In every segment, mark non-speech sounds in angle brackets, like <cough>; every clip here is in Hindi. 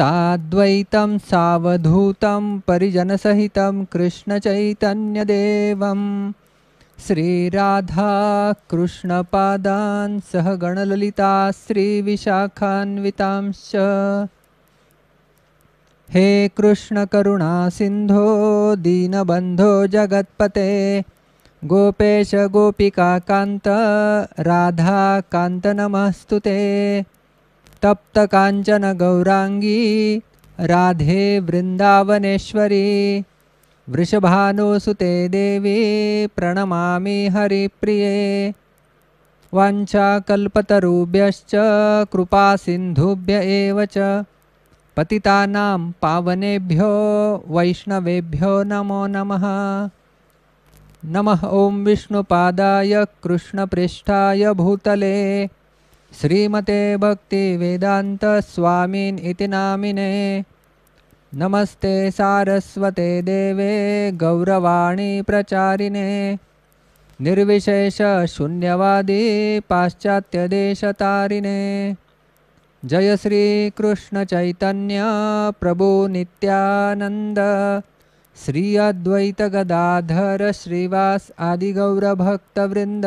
साद्वैतं सावधूतं परिजनसहितं कृष्णचैतन्यदेवं श्रीराधाकृष्णपादान् गणललिता श्रीविशाखान्वितांश्च हे कृष्णकरुणासिन्धो दीनबन्धो जगत्पते नमस्तु ते गौरांगी राधे वृंदावनेश्वरी वृषभानुसुते देवी प्रणमा हरिप्रिय वाञ्छाकल्पतरुभ्यश्च कृपा सिंधुभ्य पति पावनेभ्यो वैष्णवेभ्यो नमो नमः नमः ओं विष्णुपादाय कृष्णपृष्ठाय भूतले श्रीमते इति नामिने नमस्ते सारस्वते देवे गौरवाणीप्रचारिणे निर्विशेषशून्यवादी पाश्चात्यदेशतारिणे जय श्रीकृष्णचैतन्यप्रभुनित्यानन्द श्री अद्वैतगदाधर श्रीवास आदिगौरभक्तवृन्द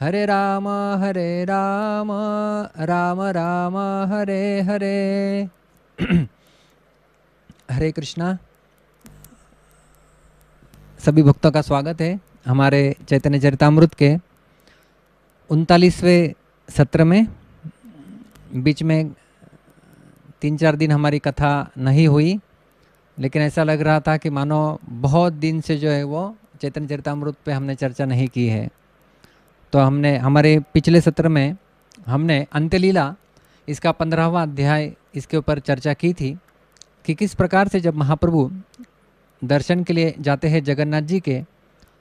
हरे राम हरे राम राम राम हरे हरे <clears throat> हरे कृष्णा सभी भक्तों का स्वागत है हमारे चैतन्य चरितमृत के उनतालीसवें सत्र में बीच में तीन चार दिन हमारी कथा नहीं हुई लेकिन ऐसा लग रहा था कि मानो बहुत दिन से जो है वो चैतन्य चरितमृत पे हमने चर्चा नहीं की है तो हमने हमारे पिछले सत्र में हमने अंत्यलीला इसका पंद्रहवा अध्याय इसके ऊपर चर्चा की थी कि किस प्रकार से जब महाप्रभु दर्शन के लिए जाते हैं जगन्नाथ जी के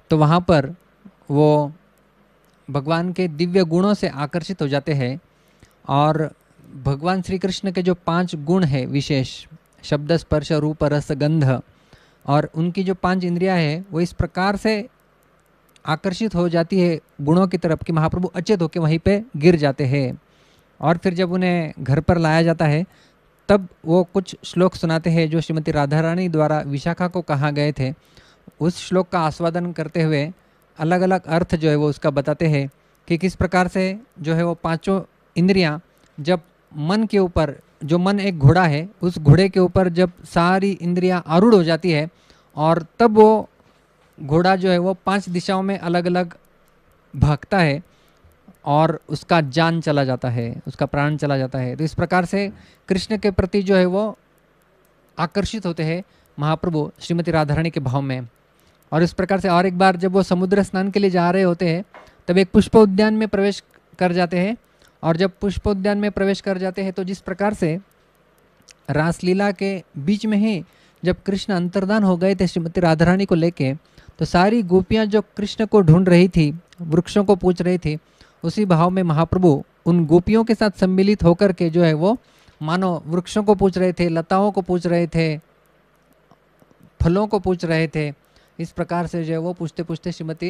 तो वहाँ पर वो भगवान के दिव्य गुणों से आकर्षित हो जाते हैं और भगवान श्री कृष्ण के जो पांच गुण है विशेष शब्द स्पर्श रूप रस गंध और उनकी जो पांच इंद्रियां हैं वो इस प्रकार से आकर्षित हो जाती है गुणों की तरफ कि महाप्रभु अचेत होकर वहीं पे गिर जाते हैं और फिर जब उन्हें घर पर लाया जाता है तब वो कुछ श्लोक सुनाते हैं जो श्रीमती राधा रानी द्वारा विशाखा को कहा गए थे उस श्लोक का आस्वादन करते हुए अलग अलग अर्थ जो है वो उसका बताते हैं कि किस प्रकार से जो है वो पांचों इंद्रियां जब मन के ऊपर जो मन एक घोड़ा है उस घोड़े के ऊपर जब सारी इंद्रियां आरूढ़ हो जाती है और तब वो घोड़ा जो है वो पांच दिशाओं में अलग अलग भागता है और उसका जान चला जाता है उसका प्राण चला जाता है तो इस प्रकार से कृष्ण के प्रति जो है वो आकर्षित होते हैं महाप्रभु श्रीमती राधारानी के भाव में और इस प्रकार से और एक बार जब वो समुद्र स्नान के लिए जा रहे होते हैं तब एक पुष्प उद्यान में प्रवेश कर जाते हैं और जब पुष्प उद्यान में प्रवेश कर जाते हैं तो जिस प्रकार से रासलीला के बीच में ही जब कृष्ण अंतर्दान हो गए थे श्रीमती राधारानी को लेके तो सारी गोपियाँ जो कृष्ण को ढूंढ रही थी वृक्षों को पूछ रही थी उसी भाव में महाप्रभु उन गोपियों के साथ सम्मिलित होकर के जो है वो मानो वृक्षों को पूछ रहे थे लताओं को पूछ रहे थे फलों को पूछ रहे थे इस प्रकार से जो है वो पूछते पूछते श्रीमती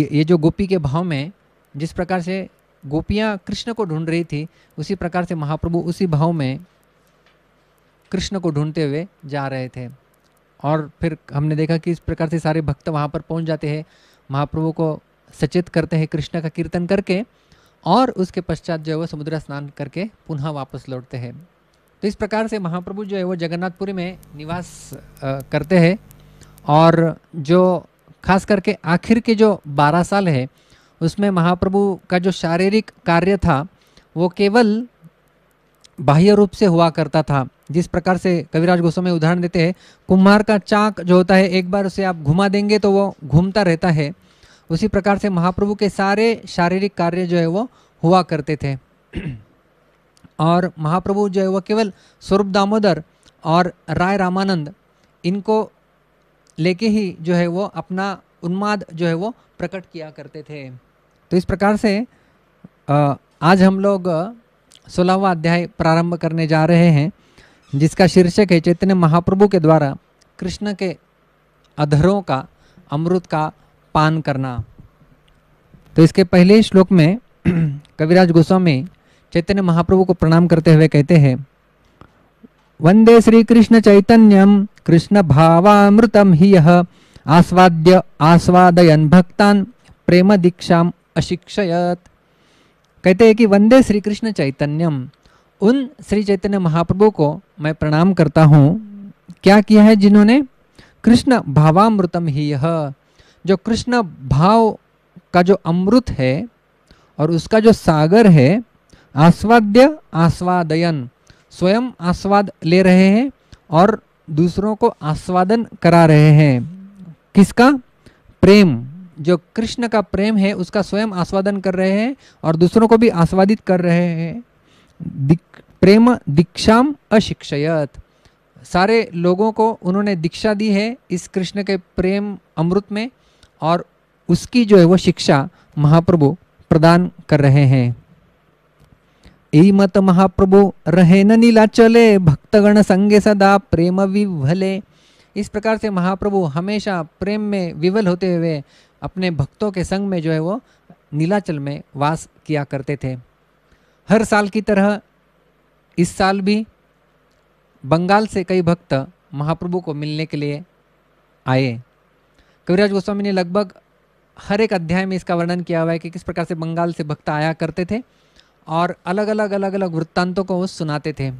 ये जो गोपी के भाव में जिस प्रकार से गोपियाँ कृष्ण को ढूंढ रही थी उसी प्रकार से महाप्रभु उसी भाव में कृष्ण को ढूंढते हुए जा रहे थे और फिर हमने देखा कि इस प्रकार से सारे भक्त वहाँ पर पहुँच जाते हैं महाप्रभु को सचेत करते हैं कृष्ण का कीर्तन करके और उसके पश्चात जो है वो समुद्र स्नान करके पुनः वापस लौटते हैं तो इस प्रकार से महाप्रभु जो है वो जगन्नाथपुरी में निवास करते हैं और जो खास करके आखिर के जो 12 साल है उसमें महाप्रभु का जो शारीरिक कार्य था वो केवल बाह्य रूप से हुआ करता था जिस प्रकार से कविराज गोस्वामी उदाहरण देते हैं कुम्हार का चाक जो होता है एक बार उसे आप घुमा देंगे तो वो घूमता रहता है उसी प्रकार से महाप्रभु के सारे शारीरिक कार्य जो है वो हुआ करते थे <clears throat> और महाप्रभु जो है वो केवल स्वरूप दामोदर और राय रामानंद इनको लेके ही जो है वो अपना उन्माद जो है वो प्रकट किया करते थे तो इस प्रकार से आज हम लोग सोलहवा अध्याय प्रारंभ करने जा रहे हैं जिसका शीर्षक है चैतन्य महाप्रभु के द्वारा कृष्ण के अधरों का अमृत का पान करना तो इसके पहले श्लोक में <clears throat> कविराज गोस्वामी चैतन्य महाप्रभु को प्रणाम करते हुए कहते हैं वंदे श्री कृष्ण चैतन्यम कृष्ण भावामृतम ही यह आस्वाद्य आस्वादयन भक्तान प्रेम दीक्षा अशिक्षयत कहते हैं कि वंदे श्री कृष्ण चैतन्यम उन श्री चैतन्य महाप्रभु को मैं प्रणाम करता हूँ क्या किया है जिन्होंने कृष्ण भावामृतम ही यह जो कृष्ण भाव का जो अमृत है और उसका जो सागर है आस्वाद्य आस्वादयन स्वयं आस्वाद ले रहे हैं और दूसरों को आस्वादन करा रहे हैं किसका प्रेम जो कृष्ण का प्रेम है उसका स्वयं आस्वादन कर रहे हैं और दूसरों को भी आस्वादित कर रहे हैं प्रेम दीक्षाम अशिक्षयत सारे लोगों को उन्होंने दीक्षा दी है इस कृष्ण के प्रेम अमृत में और उसकी जो है वो शिक्षा महाप्रभु प्रदान कर रहे हैं यही मत महाप्रभु रहे न नीला चले भक्तगण संगे सदा प्रेम विभले इस प्रकार से महाप्रभु हमेशा प्रेम में विवल होते हुए अपने भक्तों के संग में जो है वो नीलाचल में वास किया करते थे हर साल की तरह इस साल भी बंगाल से कई भक्त महाप्रभु को मिलने के लिए आए कविराज गोस्वामी ने लगभग हर एक अध्याय में इसका वर्णन किया हुआ है कि किस प्रकार से बंगाल से भक्त आया करते थे और अलग अलग अलग अलग वृत्तांतों को वो सुनाते थे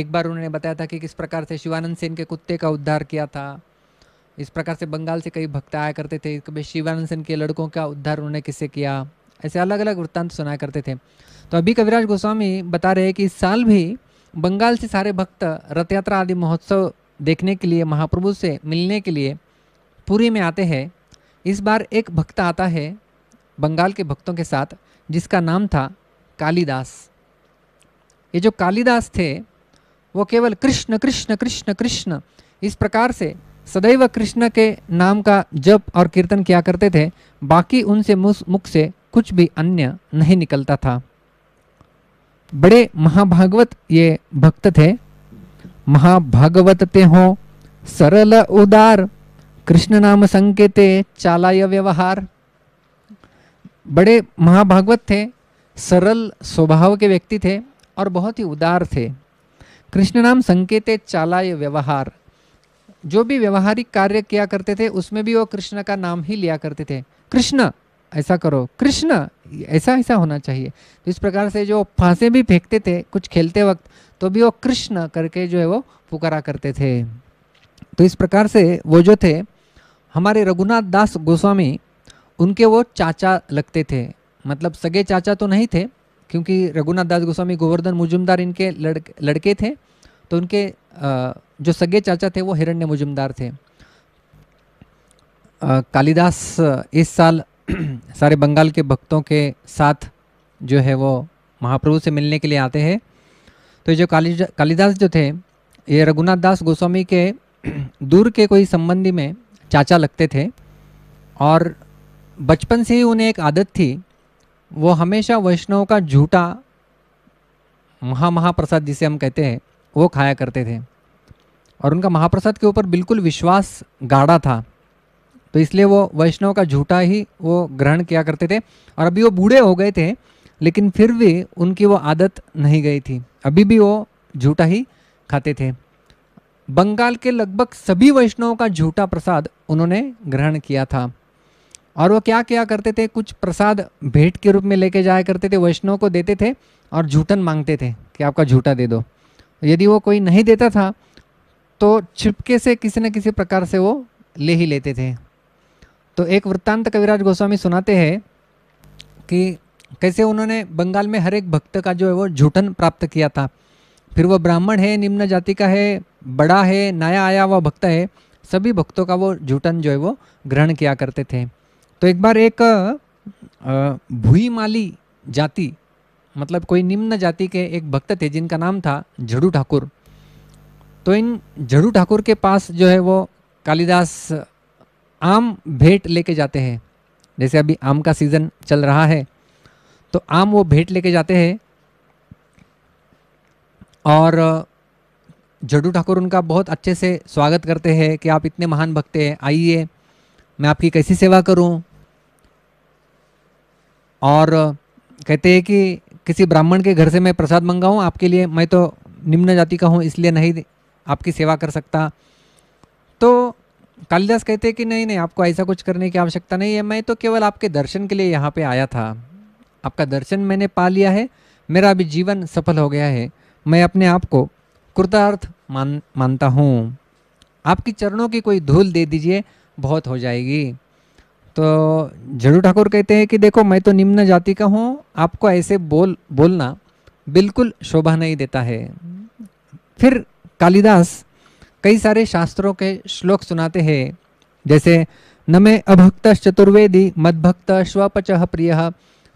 एक बार उन्होंने बताया था कि किस प्रकार से शिवानंद सेन के कुत्ते का उद्धार किया था इस प्रकार से बंगाल से कई भक्त आया करते थे कभी शिवानंद सेन के लड़कों का उद्धार उन्होंने किससे किया ऐसे अलग अलग वृत्तांत सुनाया करते थे तो अभी कविराज गोस्वामी बता रहे हैं कि इस साल भी बंगाल से सारे भक्त रथ यात्रा आदि महोत्सव देखने के लिए महाप्रभु से मिलने के लिए पुरी में आते हैं इस बार एक भक्त आता है बंगाल के भक्तों के साथ जिसका नाम था कालिदास ये जो कालिदास थे वो केवल कृष्ण कृष्ण कृष्ण कृष्ण इस प्रकार से सदैव कृष्ण के नाम का जप और कीर्तन किया करते थे बाकी उनसे मुख से कुछ भी अन्य नहीं निकलता था बड़े महाभागवत ये भक्त थे महाभागवत ते हो सरल उदार कृष्ण नाम संकेते चालाय व्यवहार बड़े महाभागवत थे सरल स्वभाव के व्यक्ति थे और बहुत ही उदार थे कृष्ण नाम संकेते चालाय व्यवहार जो भी व्यवहारिक कार्य किया करते थे उसमें भी वो कृष्ण का नाम ही लिया करते थे कृष्ण ऐसा करो कृष्ण ऐसा ऐसा होना चाहिए तो इस प्रकार से जो फांसे भी फेंकते थे कुछ खेलते वक्त तो भी वो कृष्ण करके जो है वो पुकारा करते थे तो इस प्रकार से वो जो थे हमारे रघुनाथ दास गोस्वामी उनके वो चाचा लगते थे मतलब सगे चाचा तो नहीं थे क्योंकि रघुनाथ दास गोस्वामी गोवर्धन मुजुमदार इनके लड़के लड़के थे तो उनके जो सगे चाचा थे वो हिरण्य मुजुमदार थे कालिदास इस साल <clears throat> सारे बंगाल के भक्तों के साथ जो है वो महाप्रभु से मिलने के लिए आते हैं तो जो काली कालिदास जो थे ये रघुनाथ दास गोस्वामी के <clears throat> दूर के कोई संबंधी में चाचा लगते थे और बचपन से ही उन्हें एक आदत थी वो हमेशा वैष्णव का झूठा महा महाप्रसाद जिसे हम कहते हैं वो खाया करते थे और उनका महाप्रसाद के ऊपर बिल्कुल विश्वास गाढ़ा था तो इसलिए वो वैष्णव का झूठा ही वो ग्रहण किया करते थे और अभी वो बूढ़े हो गए थे लेकिन फिर भी उनकी वो आदत नहीं गई थी अभी भी वो झूठा ही खाते थे बंगाल के लगभग सभी वैष्णवों का झूठा प्रसाद उन्होंने ग्रहण किया था और वो क्या किया करते थे कुछ प्रसाद भेंट के रूप में लेके जाया करते थे वैष्णव को देते थे और झूठन मांगते थे कि आपका झूठा दे दो यदि वो कोई नहीं देता था तो छिपके से किसी न किसी प्रकार से वो ले ही लेते थे तो एक वृत्तांत कविराज गोस्वामी सुनाते हैं कि कैसे उन्होंने बंगाल में हर एक भक्त का जो है वो झूठन प्राप्त किया था फिर वो ब्राह्मण है निम्न जाति का है बड़ा है नया आया हुआ भक्त है सभी भक्तों का वो झूठन जो है वो ग्रहण किया करते थे तो एक बार एक भूई माली जाति मतलब कोई निम्न जाति के एक भक्त थे जिनका नाम था झड़ू ठाकुर तो इन झड़ू ठाकुर के पास जो है वो कालिदास आम भेंट लेके जाते हैं जैसे अभी आम का सीज़न चल रहा है तो आम वो भेंट लेके जाते हैं और जड्डू ठाकुर उनका बहुत अच्छे से स्वागत करते हैं कि आप इतने महान भक्त हैं आइए मैं आपकी कैसी सेवा करूं और कहते हैं कि किसी ब्राह्मण के घर से मैं प्रसाद मंगाऊं आपके लिए मैं तो निम्न जाति का हूं इसलिए नहीं आपकी सेवा कर सकता तो कालिदास कहते हैं कि नहीं नहीं आपको ऐसा कुछ करने की आवश्यकता नहीं है मैं तो केवल आपके दर्शन के लिए यहाँ पे आया था आपका दर्शन मैंने पा लिया है मेरा अभी जीवन सफल हो गया है मैं अपने आप को कृतार्थ मान मानता हूँ आपकी चरणों की कोई धूल दे दीजिए बहुत हो जाएगी तो जड़ू ठाकुर कहते हैं कि देखो मैं तो निम्न जाति का हूँ आपको ऐसे बोल बोलना बिल्कुल शोभा नहीं देता है फिर कालिदास कई सारे शास्त्रों के श्लोक सुनाते हैं जैसे न अभक्त चतुर्वेदी मदभक्त स्वपच प्रिय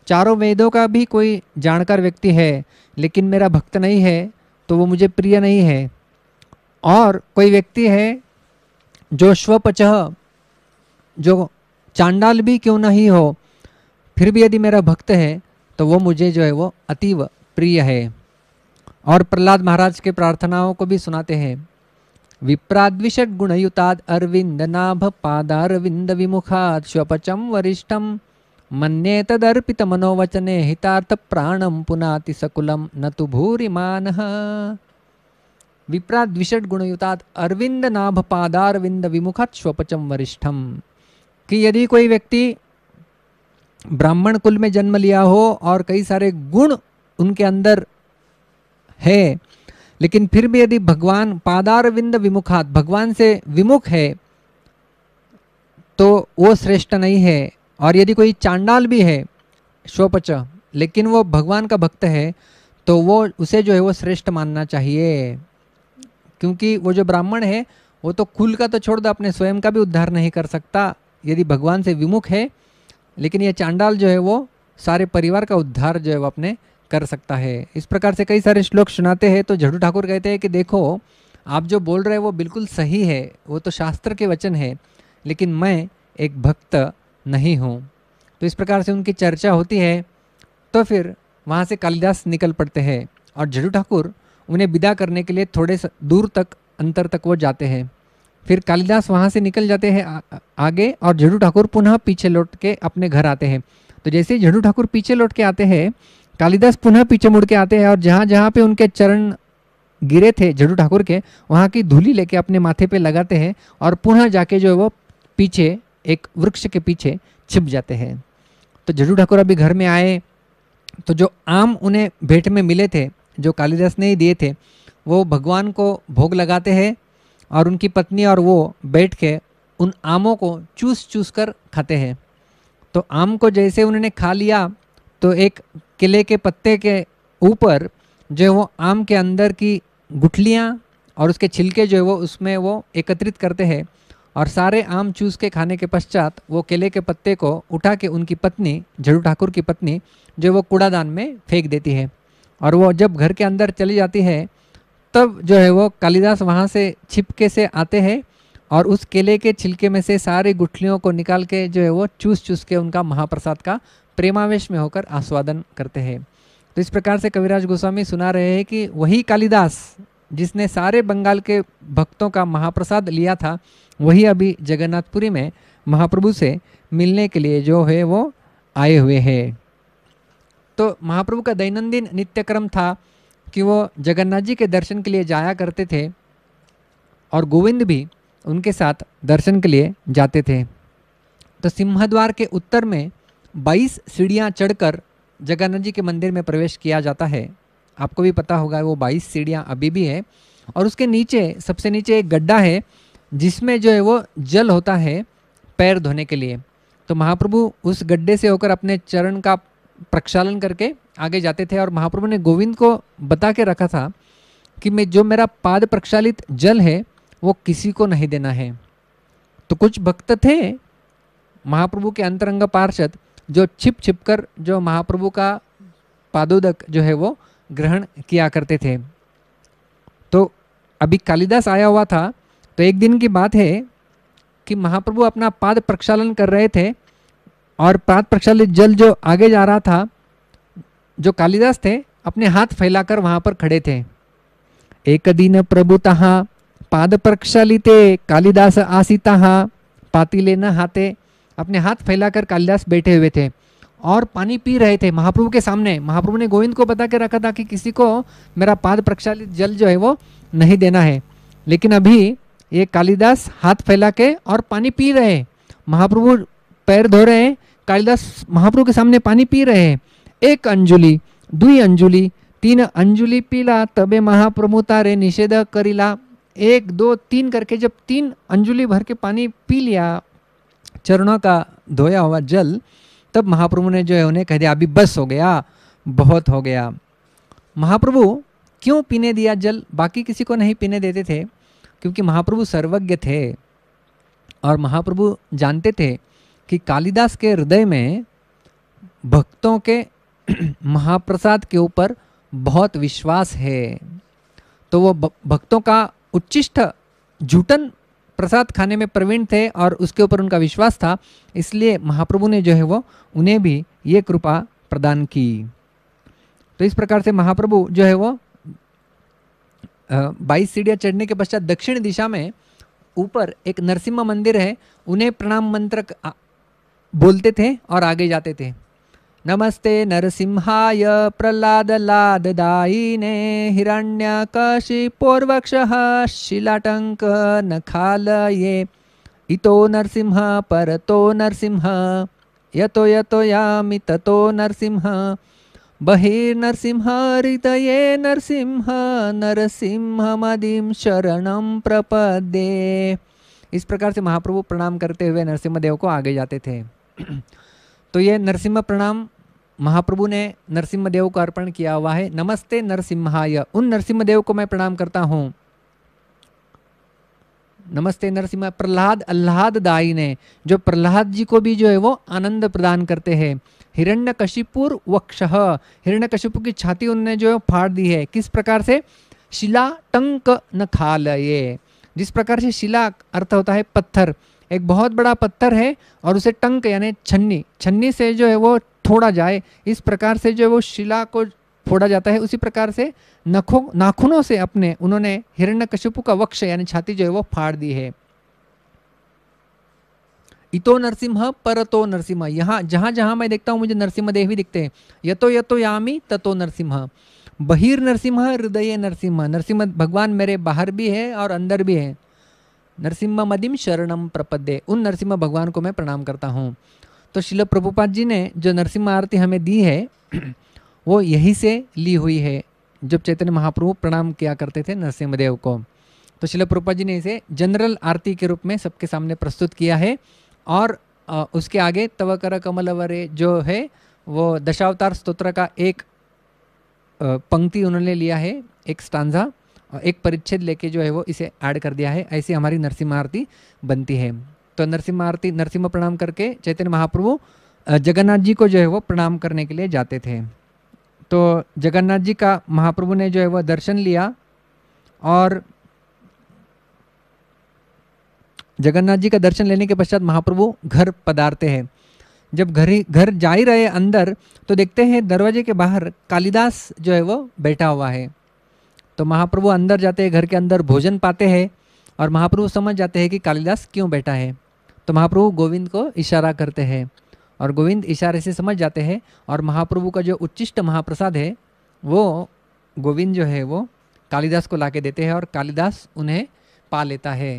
चारों वेदों का भी कोई जानकार व्यक्ति है लेकिन मेरा भक्त नहीं है तो वो मुझे प्रिय नहीं है और कोई व्यक्ति है जो स्वपच जो चांडाल भी क्यों नहीं हो फिर भी यदि मेरा भक्त है तो वो मुझे जो है वो अतीव प्रिय है और प्रहलाद महाराज के प्रार्थनाओं को भी सुनाते हैं विप्राद्विषड्गुणयुताद् विमुखात् श्वपचं वरिष्ठं मन्येतदर्पितमनोवचने हितार्थप्राणं पुनाति सकुलं न तु भूरिमानः विप्राद्विषड्गुणयुतात् विमुखात् श्वपचं वरिष्ठं कि यदि कोई व्यक्ति ब्राह्मण कुल में जन्म लिया हो और कई सारे गुण उनके अंदर है लेकिन फिर भी यदि भगवान पादारविंद विमुखात भगवान से विमुख है तो वो श्रेष्ठ नहीं है और यदि कोई चांडाल भी है शोपच लेकिन वो भगवान का भक्त है तो वो उसे जो है वो श्रेष्ठ मानना चाहिए क्योंकि वो जो ब्राह्मण है वो तो कुल का तो छोड़ दो अपने स्वयं का भी उद्धार नहीं कर सकता यदि भगवान से विमुख है लेकिन ये चांडाल जो है वो सारे परिवार का उद्धार जो है वो अपने कर सकता है इस प्रकार से कई सारे श्लोक सुनाते हैं तो झड़ू ठाकुर कहते हैं कि देखो आप जो बोल रहे हैं वो बिल्कुल सही है वो तो शास्त्र के वचन है लेकिन मैं एक भक्त नहीं हूँ तो इस प्रकार से उनकी चर्चा होती है तो फिर वहाँ से कालिदास निकल पड़ते हैं और झड़ू ठाकुर उन्हें विदा करने के लिए थोड़े दूर तक अंतर तक वो जाते हैं फिर कालिदास वहाँ से निकल जाते हैं आगे और झड़ू ठाकुर पुनः पीछे लौट के अपने घर आते हैं तो जैसे झड़ू ठाकुर पीछे लौट के आते हैं कालिदास पुनः पीछे मुड़ के आते हैं और जहाँ जहाँ पे उनके चरण गिरे थे झड़ू ठाकुर के वहाँ की धूली लेके अपने माथे पे लगाते हैं और पुनः जाके जो है वो पीछे एक वृक्ष के पीछे छिप जाते हैं तो झड़ू ठाकुर अभी घर में आए तो जो आम उन्हें भेंट में मिले थे जो कालिदास ने ही दिए थे वो भगवान को भोग लगाते हैं और उनकी पत्नी और वो बैठ के उन आमों को चूस चूस कर खाते हैं तो आम को जैसे उन्होंने खा लिया तो एक किले के पत्ते के ऊपर जो है वो आम के अंदर की गुठलियाँ और उसके छिलके जो है वो उसमें वो एकत्रित करते हैं और सारे आम चूस के खाने के पश्चात वो केले के पत्ते को उठा के उनकी पत्नी झड़ू ठाकुर की पत्नी जो वो कूड़ादान में फेंक देती है और वो जब घर के अंदर चली जाती है तब जो है वो कालिदास वहाँ से छिपके से आते हैं और उस केले के छिलके में से सारी गुठलियों को निकाल के जो है वो चूस चूस के उनका महाप्रसाद का प्रेमावेश में होकर आस्वादन करते हैं तो इस प्रकार से कविराज गोस्वामी सुना रहे हैं कि वही कालिदास जिसने सारे बंगाल के भक्तों का महाप्रसाद लिया था वही अभी जगन्नाथपुरी में महाप्रभु से मिलने के लिए जो है वो आए हुए हैं तो महाप्रभु का दैनंदिन नित्यक्रम था कि वो जगन्नाथ जी के दर्शन के लिए जाया करते थे और गोविंद भी उनके साथ दर्शन के लिए जाते थे तो सिंहद्वार के उत्तर में बाईस सीढ़ियाँ चढ़कर जगन्नाथ जी के मंदिर में प्रवेश किया जाता है आपको भी पता होगा वो बाईस सीढ़ियाँ अभी भी है और उसके नीचे सबसे नीचे एक गड्ढा है जिसमें जो है वो जल होता है पैर धोने के लिए तो महाप्रभु उस गड्ढे से होकर अपने चरण का प्रक्षालन करके आगे जाते थे और महाप्रभु ने गोविंद को बता के रखा था कि मैं जो मेरा पाद प्रक्षालित जल है वो किसी को नहीं देना है तो कुछ भक्त थे महाप्रभु के अंतरंग पार्षद जो छिप छिप कर जो महाप्रभु का पादोदक जो है वो ग्रहण किया करते थे तो अभी कालिदास आया हुआ था तो एक दिन की बात है कि महाप्रभु अपना पाद प्रक्षालन कर रहे थे और पाद प्रक्षालित जल जो आगे जा रहा था जो कालिदास थे अपने हाथ फैलाकर वहाँ पर खड़े थे एक दिन प्रभु तहा पाद प्रक्षालित कालिदास आसिता पातिले न हाथे अपने हाथ फैलाकर कालिदास बैठे हुए थे और पानी पी रहे थे महाप्रभु के सामने महाप्रभु ने गोविंद को बता के रखा था कि किसी को मेरा पाद प्रक्षालित जल जो है वो नहीं देना है लेकिन अभी ये कालिदास हाथ फैला के और पानी पी रहे हैं महाप्रभु पैर धो रहे हैं कालिदास महाप्रभु के सामने पानी पी रहे हैं एक अंजुली दुई अंजुली तीन अंजुली पीला तबे महाप्रभु तारे निषेध करीला एक दो तीन करके जब तीन अंजुली भर के पानी पी लिया चरणों का धोया हुआ जल तब महाप्रभु ने जो है उन्हें कह दिया अभी बस हो गया बहुत हो गया महाप्रभु क्यों पीने दिया जल बाकी किसी को नहीं पीने देते थे क्योंकि महाप्रभु सर्वज्ञ थे और महाप्रभु जानते थे कि कालिदास के हृदय में भक्तों के <clears throat> महाप्रसाद के ऊपर बहुत विश्वास है तो वो भक्तों का उच्चिष्ट झूठन प्रसाद खाने में प्रवीण थे और उसके ऊपर उनका विश्वास था इसलिए महाप्रभु ने जो है वो उन्हें भी ये कृपा प्रदान की तो इस प्रकार से महाप्रभु जो है वो बाईस सीढ़ियाँ चढ़ने के पश्चात दक्षिण दिशा में ऊपर एक नरसिम्हा मंदिर है उन्हें प्रणाम मंत्र बोलते थे और आगे जाते थे नमस्ते नरसिंहाय प्रह्लादलाददायिने हिरण्यकशिपोर्वक्षः शिलाटङ्कनखालये इतो नरसिंह परतो नरसिंह यतो यतो यामि ततो नरसिंह बहिर्नरसिंह हृदये नरसिंह नरसिंहमदिं शरणं प्रपदे इस प्रकार से महाप्रभु प्रणाम करते हुए देव को आगे जाते थे तो ये नरसिंह प्रणाम महाप्रभु ने नरसिंह देव को अर्पण किया हुआ है नमस्ते नरसिम्हाय उन नरसिंह देव को मैं प्रणाम करता हूँ नमस्ते नरसिंह प्रहलाद अल्लाद दाई ने जो प्रहलाद जी को भी जो है वो आनंद प्रदान करते हैं हिरण्य कशिपुर वक्ष हिरण्य कशिपुर की छाती उनने जो है फाड़ दी है किस प्रकार से शिला टंक न ये जिस प्रकार से शिला अर्थ होता है पत्थर एक बहुत बड़ा पत्थर है और उसे टंक यानी छन्नी छन्नी से जो है वो थोड़ा जाए इस प्रकार से जो है वो शिला को फोड़ा जाता है उसी प्रकार से नखों नाखूनों से अपने उन्होंने कश्यपु का वक्ष यानी छाती जो है वो फाड़ दी है इतो नरसिम्ह तो नरसिम्ह यहाँ जहां जहां मैं देखता हूँ मुझे नरसिम्ह देवी दिखते हैं यतो यतो यामी ततो नरसिम्ह बहिर नरसिम्ह हृदय नरसिम्ह नरसिम्ह भगवान मेरे बाहर भी है और अंदर भी है नरसिम्हा मदिम शरणम प्रपद्य उन नरसिम्हा भगवान को मैं प्रणाम करता हूँ तो शिल प्रभुपाद जी ने जो नरसिम्हा आरती हमें दी है <clears throat> वो यहीं से ली हुई है जब चैतन्य महाप्रभु प्रणाम किया करते थे नरसिम्हदेव को तो शिल प्रभुपाद जी ने इसे जनरल आरती के रूप में सबके सामने प्रस्तुत किया है और उसके आगे तवकर कमलवरे जो है वो दशावतार स्त्रोत्र का एक पंक्ति उन्होंने लिया है एक स्टांजा एक परिच्छेद लेके जो है वो इसे ऐड कर दिया है ऐसी हमारी नरसिम्हा आरती बनती है तो नरसिम्हा आरती नरसिम्ह प्रणाम करके चैतन्य महाप्रभु जगन्नाथ जी को जो है वो प्रणाम करने के लिए जाते थे तो जगन्नाथ जी का महाप्रभु ने जो है वो दर्शन लिया और जगन्नाथ जी का दर्शन लेने के पश्चात महाप्रभु घर पधारते हैं जब घर ही घर जा ही रहे अंदर तो देखते हैं दरवाजे के बाहर कालिदास जो है वो बैठा हुआ है तो महाप्रभु अंदर जाते हैं घर के अंदर भोजन पाते हैं और महाप्रभु समझ जाते हैं कि कालिदास क्यों बैठा है तो महाप्रभु गोविंद को इशारा करते हैं और गोविंद इशारे से समझ जाते हैं और महाप्रभु का जो उच्चिष्ट महाप्रसाद है वो गोविंद जो है वो कालिदास को ला के देते हैं और कालिदास उन्हें पा लेता है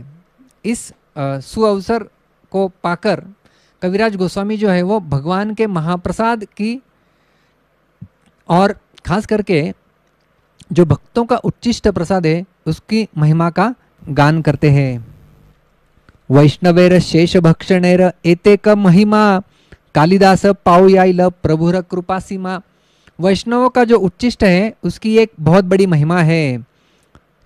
इस सुअवसर को पाकर कविराज गोस्वामी जो है वो भगवान के महाप्रसाद की और खास करके जो भक्तों का उच्चिष्ट प्रसाद है उसकी महिमा का गान करते हैं वैष्णवेर शेष भक्षणेर एते महिमा कालिदास पाओयाइल प्रभुर कृपा सीमा वैष्णवों का जो उच्चिष्ट है उसकी एक बहुत बड़ी महिमा है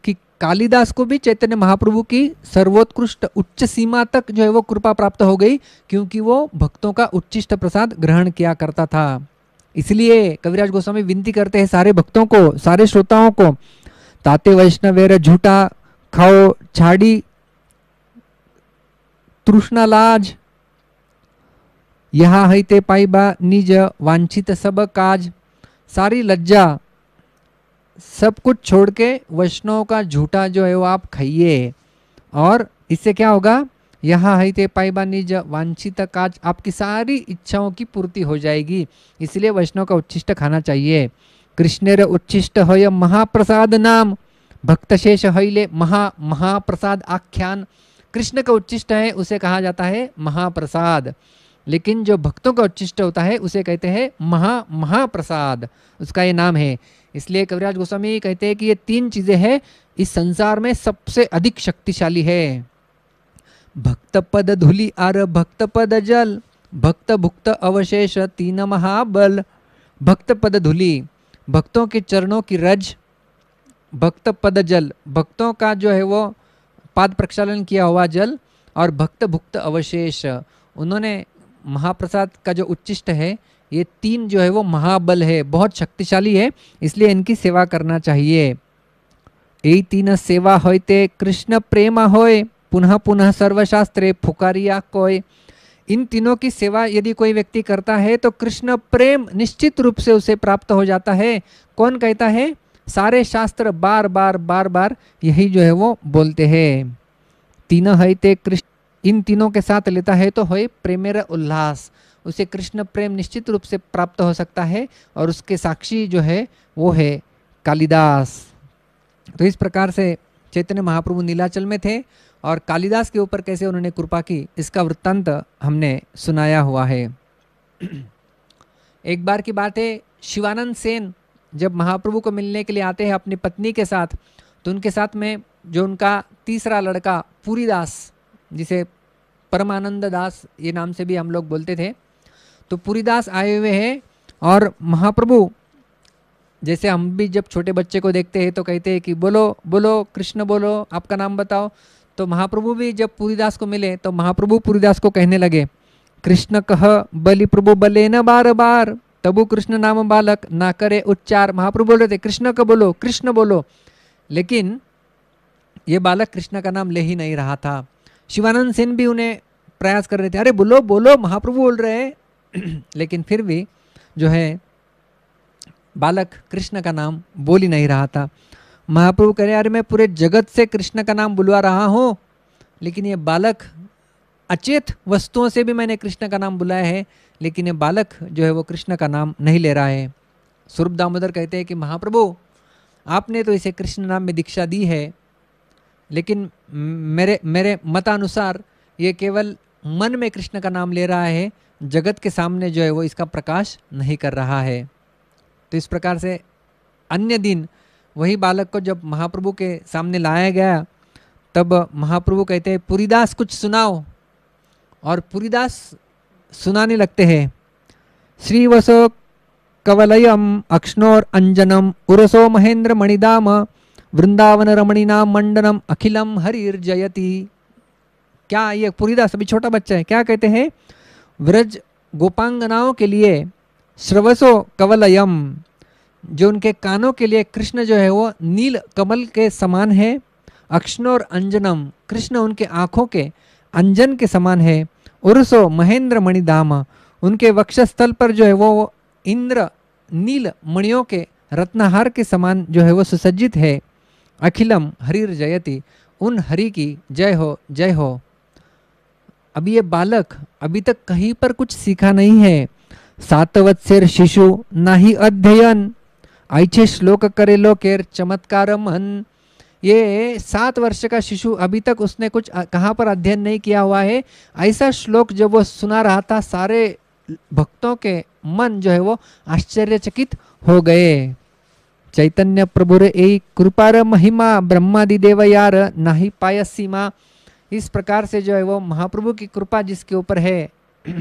कि कालिदास को भी चैतन्य महाप्रभु की सर्वोत्कृष्ट उच्च सीमा तक जो है वो कृपा प्राप्त हो गई क्योंकि वो भक्तों का उच्चिष्ट प्रसाद ग्रहण किया करता था इसलिए कविराज गोस्वामी विनती करते हैं सारे भक्तों को सारे श्रोताओं को ताते वैष्णव झूठा खाओ छाड़ी तृष्णालाज यहाँ पाई बा निज वांछित सब काज सारी लज्जा सब कुछ छोड़ के वैष्णव का झूठा जो है वो आप खाइए और इससे क्या होगा यहाँ हईते पाइबा निज वांछित काज आपकी सारी इच्छाओं की पूर्ति हो जाएगी इसलिए वैष्णव का उच्छिष्ट खाना चाहिए कृष्ण रे उच्छिष्ट हय महाप्रसाद नाम भक्तशेष हईले महा महाप्रसाद आख्यान कृष्ण का उच्छिष्ट है उसे कहा जाता है महाप्रसाद लेकिन जो भक्तों का उच्छिष्ट होता है उसे कहते हैं महा महाप्रसाद उसका ये नाम है इसलिए कविराज गोस्वामी कहते हैं कि ये तीन चीज़ें हैं इस संसार में सबसे अधिक शक्तिशाली है भक्त पद धुली आर भक्त पद जल भक्त भुक्त अवशेष तीन महाबल भक्त पद धुली भक्तों के चरणों की रज भक्त पद जल भक्तों का जो है वो पाद प्रक्षालन किया हुआ जल और भक्त भुक्त अवशेष उन्होंने महाप्रसाद का जो उच्चिष्ट है ये तीन जो है वो महाबल है बहुत शक्तिशाली है इसलिए इनकी सेवा करना चाहिए यही तीन सेवा होते कृष्ण प्रेम होए पुनः पुनः सर्वशास्त्रे फुकारिया कोय इन तीनों की सेवा यदि कोई व्यक्ति करता है तो कृष्ण प्रेम निश्चित रूप से उसे प्राप्त हो जाता है कौन कहता है सारे शास्त्र बार बार बार बार यही जो है वो बोलते हैं तीन ते कृष्ण इन तीनों के साथ लेता है तो हो प्रेमेर उल्लास उसे कृष्ण प्रेम निश्चित रूप से प्राप्त हो सकता है और उसके साक्षी जो है वो है कालिदास तो इस प्रकार से चैतन्य महाप्रभु नीलाचल में थे और कालिदास के ऊपर कैसे उन्होंने कृपा की इसका वृत्तांत हमने सुनाया हुआ है एक बार की बात है शिवानंद सेन जब महाप्रभु को मिलने के लिए आते हैं अपनी पत्नी के साथ तो उनके साथ में जो उनका तीसरा लड़का पूरी दास जिसे परमानंद दास ये नाम से भी हम लोग बोलते थे तो पूरी दास आए हुए हैं और महाप्रभु जैसे हम भी जब छोटे बच्चे को देखते हैं तो कहते हैं कि बोलो बोलो कृष्ण बोलो आपका नाम बताओ तो महाप्रभु भी जब पुरीदास को मिले तो महाप्रभु पुरीदास को कहने लगे कृष्ण कह बलि प्रभु बले न बार बार तबु कृष्ण नाम बालक ना करे उच्चार महाप्रभु बोल रहे थे कृष्ण का बोलो कृष्ण बोलो लेकिन ये बालक कृष्ण का नाम ले ही नहीं रहा था शिवानंद सेन भी उन्हें प्रयास कर रहे थे अरे बोलो बोलो महाप्रभु बोल रहे हैं <clears throat> लेकिन फिर भी जो है बालक कृष्ण का नाम बोल ही नहीं रहा था महाप्रभु कह रहे अरे मैं पूरे जगत से कृष्ण का नाम बुलवा रहा हूँ लेकिन ये बालक अचेत वस्तुओं से भी मैंने कृष्ण का नाम बुलाया है लेकिन ये बालक जो है वो कृष्ण का नाम नहीं ले रहा है स्वरूप दामोदर कहते हैं कि महाप्रभु आपने तो इसे कृष्ण नाम में दीक्षा दी है लेकिन मेरे मेरे मतानुसार ये केवल मन में कृष्ण का नाम ले रहा है जगत के सामने जो है वो इसका प्रकाश नहीं कर रहा है तो इस प्रकार से अन्य दिन वही बालक को जब महाप्रभु के सामने लाया गया तब महाप्रभु कहते हैं पुरीदास कुछ सुनाओ और पुरीदास सुनाने लगते हैं श्रीवसो कवलयम अक्षणोर अंजनम उरसो महेंद्र मणिदाम वृंदावन रमणीनाम मंडनम अखिलम हरिर जयति क्या ये पुरीदास अभी छोटा बच्चा है क्या कहते हैं व्रज गोपांगनाओं के लिए श्रवसो कवलयम जो उनके कानों के लिए कृष्ण जो है वो नील कमल के समान है अक्षण और अंजनम कृष्ण उनके आँखों के अंजन के समान है उर्सो महेंद्र मणिदाम उनके वक्षस्थल पर जो है वो इंद्र नील मणियों के रत्नहार के समान जो है वो सुसज्जित है अखिलम हरिर जयति उन हरि की जय हो जय हो अब ये बालक अभी तक कहीं पर कुछ सीखा नहीं है सातवत्सर शिशु ना ही अध्ययन ऐसे श्लोक करे लो केर चमत्कार हन ये सात वर्ष का शिशु अभी तक उसने कुछ कहाँ पर अध्ययन नहीं किया हुआ है ऐसा श्लोक जब वो सुना रहा था सारे भक्तों के मन जो है वो आश्चर्यचकित हो गए चैतन्य रे ए कृपार महिमा ब्रह्मादि देव यार नाही पाय सीमा इस प्रकार से जो है वो महाप्रभु की कृपा जिसके ऊपर है <clears throat>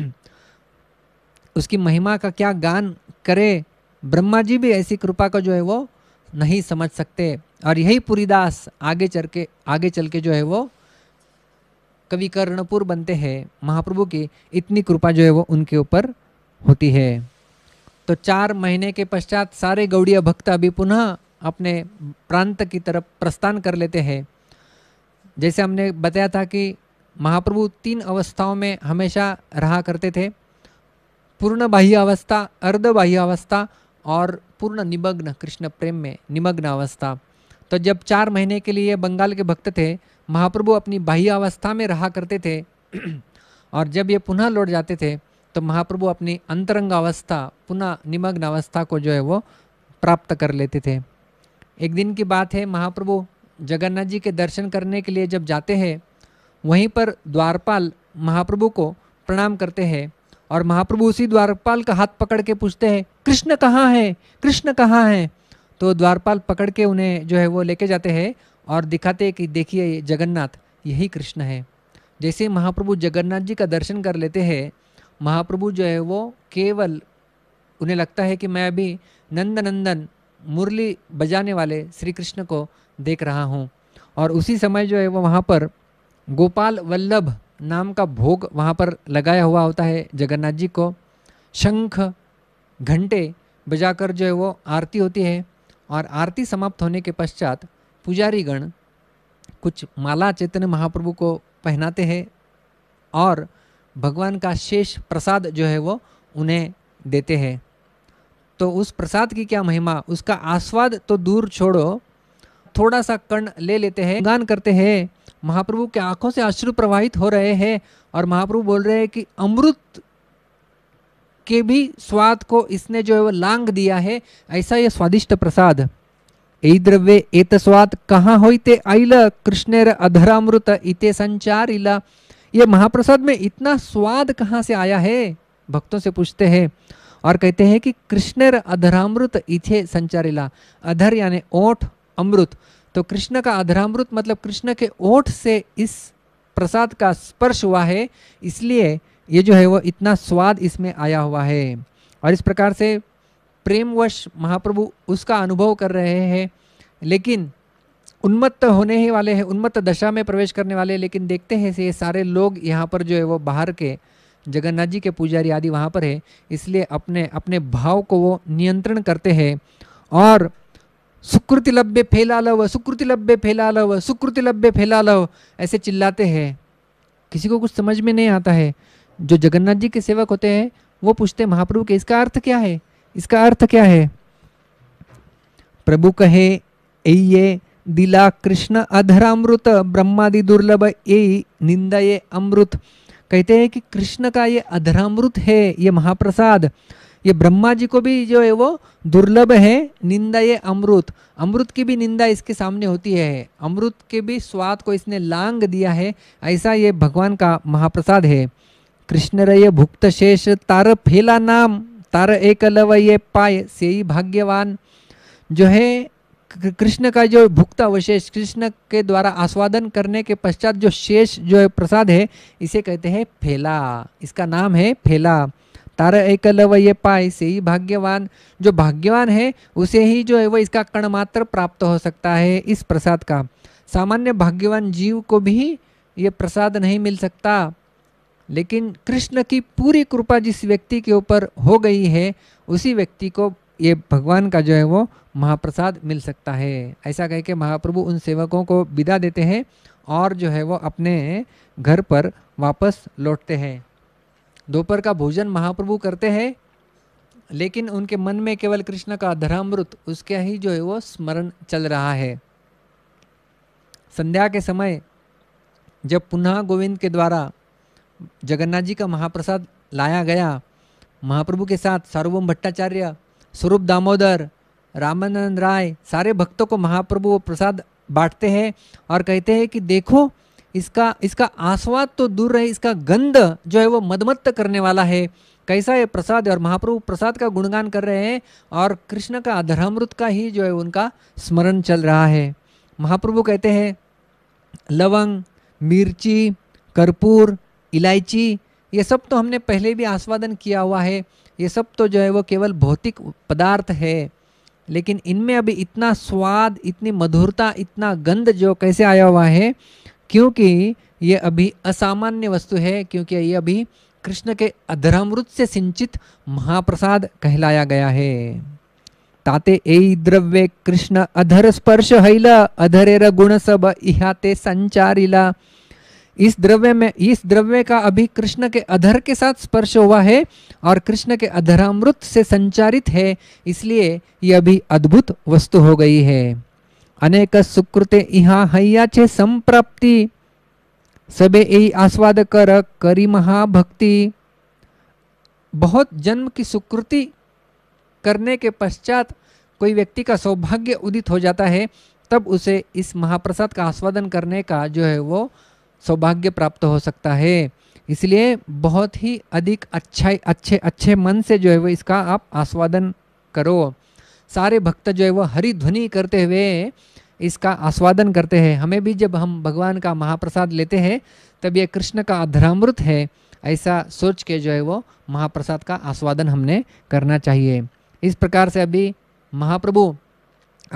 उसकी महिमा का क्या गान करे ब्रह्मा जी भी ऐसी कृपा को जो है वो नहीं समझ सकते और यही पुरीदास आगे चल के आगे चल के जो है वो कवि कर्णपुर बनते हैं महाप्रभु की इतनी कृपा जो है वो उनके ऊपर होती है तो चार महीने के पश्चात सारे गौड़ीय भक्त अभी पुनः अपने प्रांत की तरफ प्रस्थान कर लेते हैं जैसे हमने बताया था कि महाप्रभु तीन अवस्थाओं में हमेशा रहा करते थे पूर्ण बाह्य अवस्था अर्ध बाह्य अवस्था और पूर्ण निमग्न कृष्ण प्रेम में निमग्न अवस्था तो जब चार महीने के लिए बंगाल के भक्त थे महाप्रभु अपनी बाह्य अवस्था में रहा करते थे <clears throat> और जब ये पुनः लौट जाते थे तो महाप्रभु अपनी अंतरंग अवस्था पुनः निमग्न अवस्था को जो है वो प्राप्त कर लेते थे एक दिन की बात है महाप्रभु जगन्नाथ जी के दर्शन करने के लिए जब जाते हैं वहीं पर द्वारपाल महाप्रभु को प्रणाम करते हैं और महाप्रभु उसी द्वारपाल का हाथ पकड़ के पूछते हैं कृष्ण कहाँ है कृष्ण कहाँ है तो द्वारपाल पकड़ के उन्हें जो है वो लेके जाते हैं और दिखाते हैं कि देखिए जगन्नाथ यही कृष्ण है जैसे महाप्रभु जगन्नाथ जी का दर्शन कर लेते हैं महाप्रभु जो है वो केवल उन्हें लगता है कि मैं अभी नंदनंदन मुरली बजाने वाले श्री कृष्ण को देख रहा हूँ और उसी समय जो है वो वहाँ पर गोपाल वल्लभ नाम का भोग वहाँ पर लगाया हुआ होता है जगन्नाथ जी को शंख घंटे बजाकर जो है वो आरती होती है और आरती समाप्त होने के पश्चात पुजारी गण कुछ माला चैतन्य महाप्रभु को पहनाते हैं और भगवान का शेष प्रसाद जो है वो उन्हें देते हैं तो उस प्रसाद की क्या महिमा उसका आस्वाद तो दूर छोड़ो थोड़ा सा कर्ण ले लेते हैं गान करते हैं महाप्रभु के आंखों से अश्रु प्रवाहित हो रहे हैं और महाप्रभु बोल रहे हैं कि अमृत के भी स्वाद को इसने जो है लांग दिया है ऐसा यह स्वादिष्ट प्रसाद ऐ द्रव्य एत स्वाद कहाँ होते आइल कृष्णेर अधरामृत इते संचारिला ये महाप्रसाद में इतना स्वाद कहाँ से आया है भक्तों से पूछते हैं और कहते हैं कि कृष्णेर अधरामृत इथे संचारिला अधर यानी ओठ अमृत तो कृष्ण का अधरामृत मतलब कृष्ण के ओठ से इस प्रसाद का स्पर्श हुआ है इसलिए ये जो है वो इतना स्वाद इसमें आया हुआ है और इस प्रकार से प्रेमवश महाप्रभु उसका अनुभव कर रहे हैं लेकिन उन्मत्त होने ही वाले हैं उन्मत्त दशा में प्रवेश करने वाले लेकिन देखते हैं से ये सारे लोग यहाँ पर जो है वो बाहर के जगन्नाथ जी के पुजारी आदि वहाँ पर है इसलिए अपने अपने भाव को वो नियंत्रण करते हैं और सुकृति लभ्य फैला लव सुकृति लभ्य फैला लव सुकृति लभ्य फैला लव ऐसे चिल्लाते हैं किसी को कुछ समझ में नहीं आता है जो जगन्नाथ जी के सेवक होते हैं वो पूछते महाप्रभु के इसका अर्थ क्या है इसका अर्थ क्या है प्रभु कहे ये दिला कृष्ण अधरामृत ब्रह्मादि दुर्लभ ए निंदा ये अमृत कहते हैं कि कृष्ण का ये अधरामृत है ये महाप्रसाद ये ब्रह्मा जी को भी जो है वो दुर्लभ है निंदा ये अमृत अमृत की भी निंदा इसके सामने होती है अमृत के भी स्वाद को इसने लांग दिया है ऐसा ये भगवान का महाप्रसाद है कृष्ण रय भुक्त शेष तार फेला नाम तार एक लव ये पाय से ही भाग्यवान जो है कृष्ण का जो भुक्त अवशेष कृष्ण के द्वारा आस्वादन करने के पश्चात जो शेष जो है प्रसाद है इसे कहते हैं फेला इसका नाम है फेला तार एकलव ये पाए से ही भाग्यवान जो भाग्यवान है उसे ही जो है वह इसका कण मात्र प्राप्त हो सकता है इस प्रसाद का सामान्य भाग्यवान जीव को भी ये प्रसाद नहीं मिल सकता लेकिन कृष्ण की पूरी कृपा जिस व्यक्ति के ऊपर हो गई है उसी व्यक्ति को ये भगवान का जो है वो महाप्रसाद मिल सकता है ऐसा कह के महाप्रभु उन सेवकों को विदा देते हैं और जो है वो अपने घर पर वापस लौटते हैं दोपहर का भोजन महाप्रभु करते हैं लेकिन उनके मन में केवल कृष्ण का धरामृत उसके ही जो है वो स्मरण चल रहा है संध्या के समय जब पुनः गोविंद के द्वारा जगन्नाथ जी का महाप्रसाद लाया गया महाप्रभु के साथ सार्वभम भट्टाचार्य स्वरूप दामोदर रामानंद राय सारे भक्तों को महाप्रभु वो प्रसाद बांटते हैं और कहते हैं कि देखो इसका इसका आस्वाद तो दूर रहे इसका गंध जो है वो मदमत्त करने वाला है कैसा ये प्रसाद और महाप्रभु प्रसाद का गुणगान कर रहे हैं और कृष्ण का अधरामृत का ही जो है उनका स्मरण चल रहा है महाप्रभु कहते हैं लवंग मिर्ची कर्पूर इलायची ये सब तो हमने पहले भी आस्वादन किया हुआ है ये सब तो जो है वो केवल भौतिक पदार्थ है लेकिन इनमें अभी इतना स्वाद इतनी मधुरता इतना गंध जो कैसे आया हुआ है क्योंकि ये अभी असामान्य वस्तु है क्योंकि ये अभी कृष्ण के अधरामृत से सिंचित महाप्रसाद कहलाया गया है ताते द्रव्य कृष्ण अधर स्पर्श हैला अधरेर गुण सब इहाते संचारिला इस द्रव्य में इस द्रव्य का अभी कृष्ण के अधर के साथ स्पर्श हुआ है और कृष्ण के अधरामृत से संचारित है इसलिए यह अभी अद्भुत वस्तु हो गई है सुकृते इहा हैया ಹಯ್ಯಾಚೆ संप्राप्ति सबे यही आस्वाद कर करी महाभक्ति बहुत जन्म की सुकृति करने के पश्चात कोई व्यक्ति का सौभाग्य उदित हो जाता है तब उसे इस महाप्रसाद का आस्वादन करने का जो है वो सौभाग्य प्राप्त हो सकता है इसलिए बहुत ही अधिक अच्छा अच्छे अच्छे मन से जो है वो इसका आप आस्वादन करो सारे भक्त जो है वह हरिध्वनि करते हुए इसका आस्वादन करते हैं हमें भी जब हम भगवान का महाप्रसाद लेते हैं तब ये कृष्ण का अधरामृत है ऐसा सोच के जो है वो महाप्रसाद का आस्वादन हमने करना चाहिए इस प्रकार से अभी महाप्रभु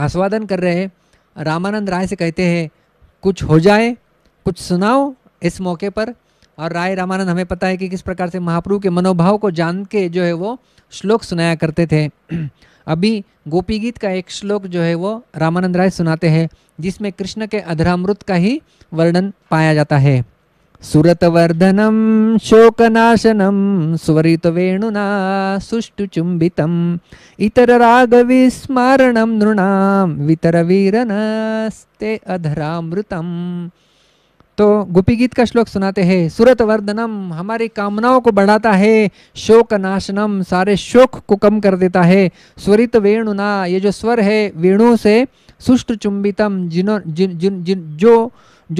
आस्वादन कर रहे हैं रामानंद राय से कहते हैं कुछ हो जाए कुछ सुनाओ इस मौके पर और राय रामानंद हमें पता है कि किस प्रकार से महाप्रभु के मनोभाव को जान के जो है वो श्लोक सुनाया करते थे अभी गोपी गीत का एक श्लोक जो है वो रामानंद राय सुनाते हैं जिसमें कृष्ण के अधरामृत का ही वर्णन पाया जाता है सुरत वर्धनम शोकनाशनम स्वरित सुरतवर्धनं शोकनाशनं इतर सुष्टुचुम्बितम् इतररागविस्मारणं नृणां वितरवीरनस्ते अधरामृतम् तो गोपी गीत का श्लोक सुनाते हैं सूरत वर्धनम हमारी कामनाओं को बढ़ाता है शोक नाशनम सारे शोक को कम कर देता है स्वरित वेणुना ये जो स्वर है वेणु से सुष्ट चुंबितम जिनो जिन जिन जिन जो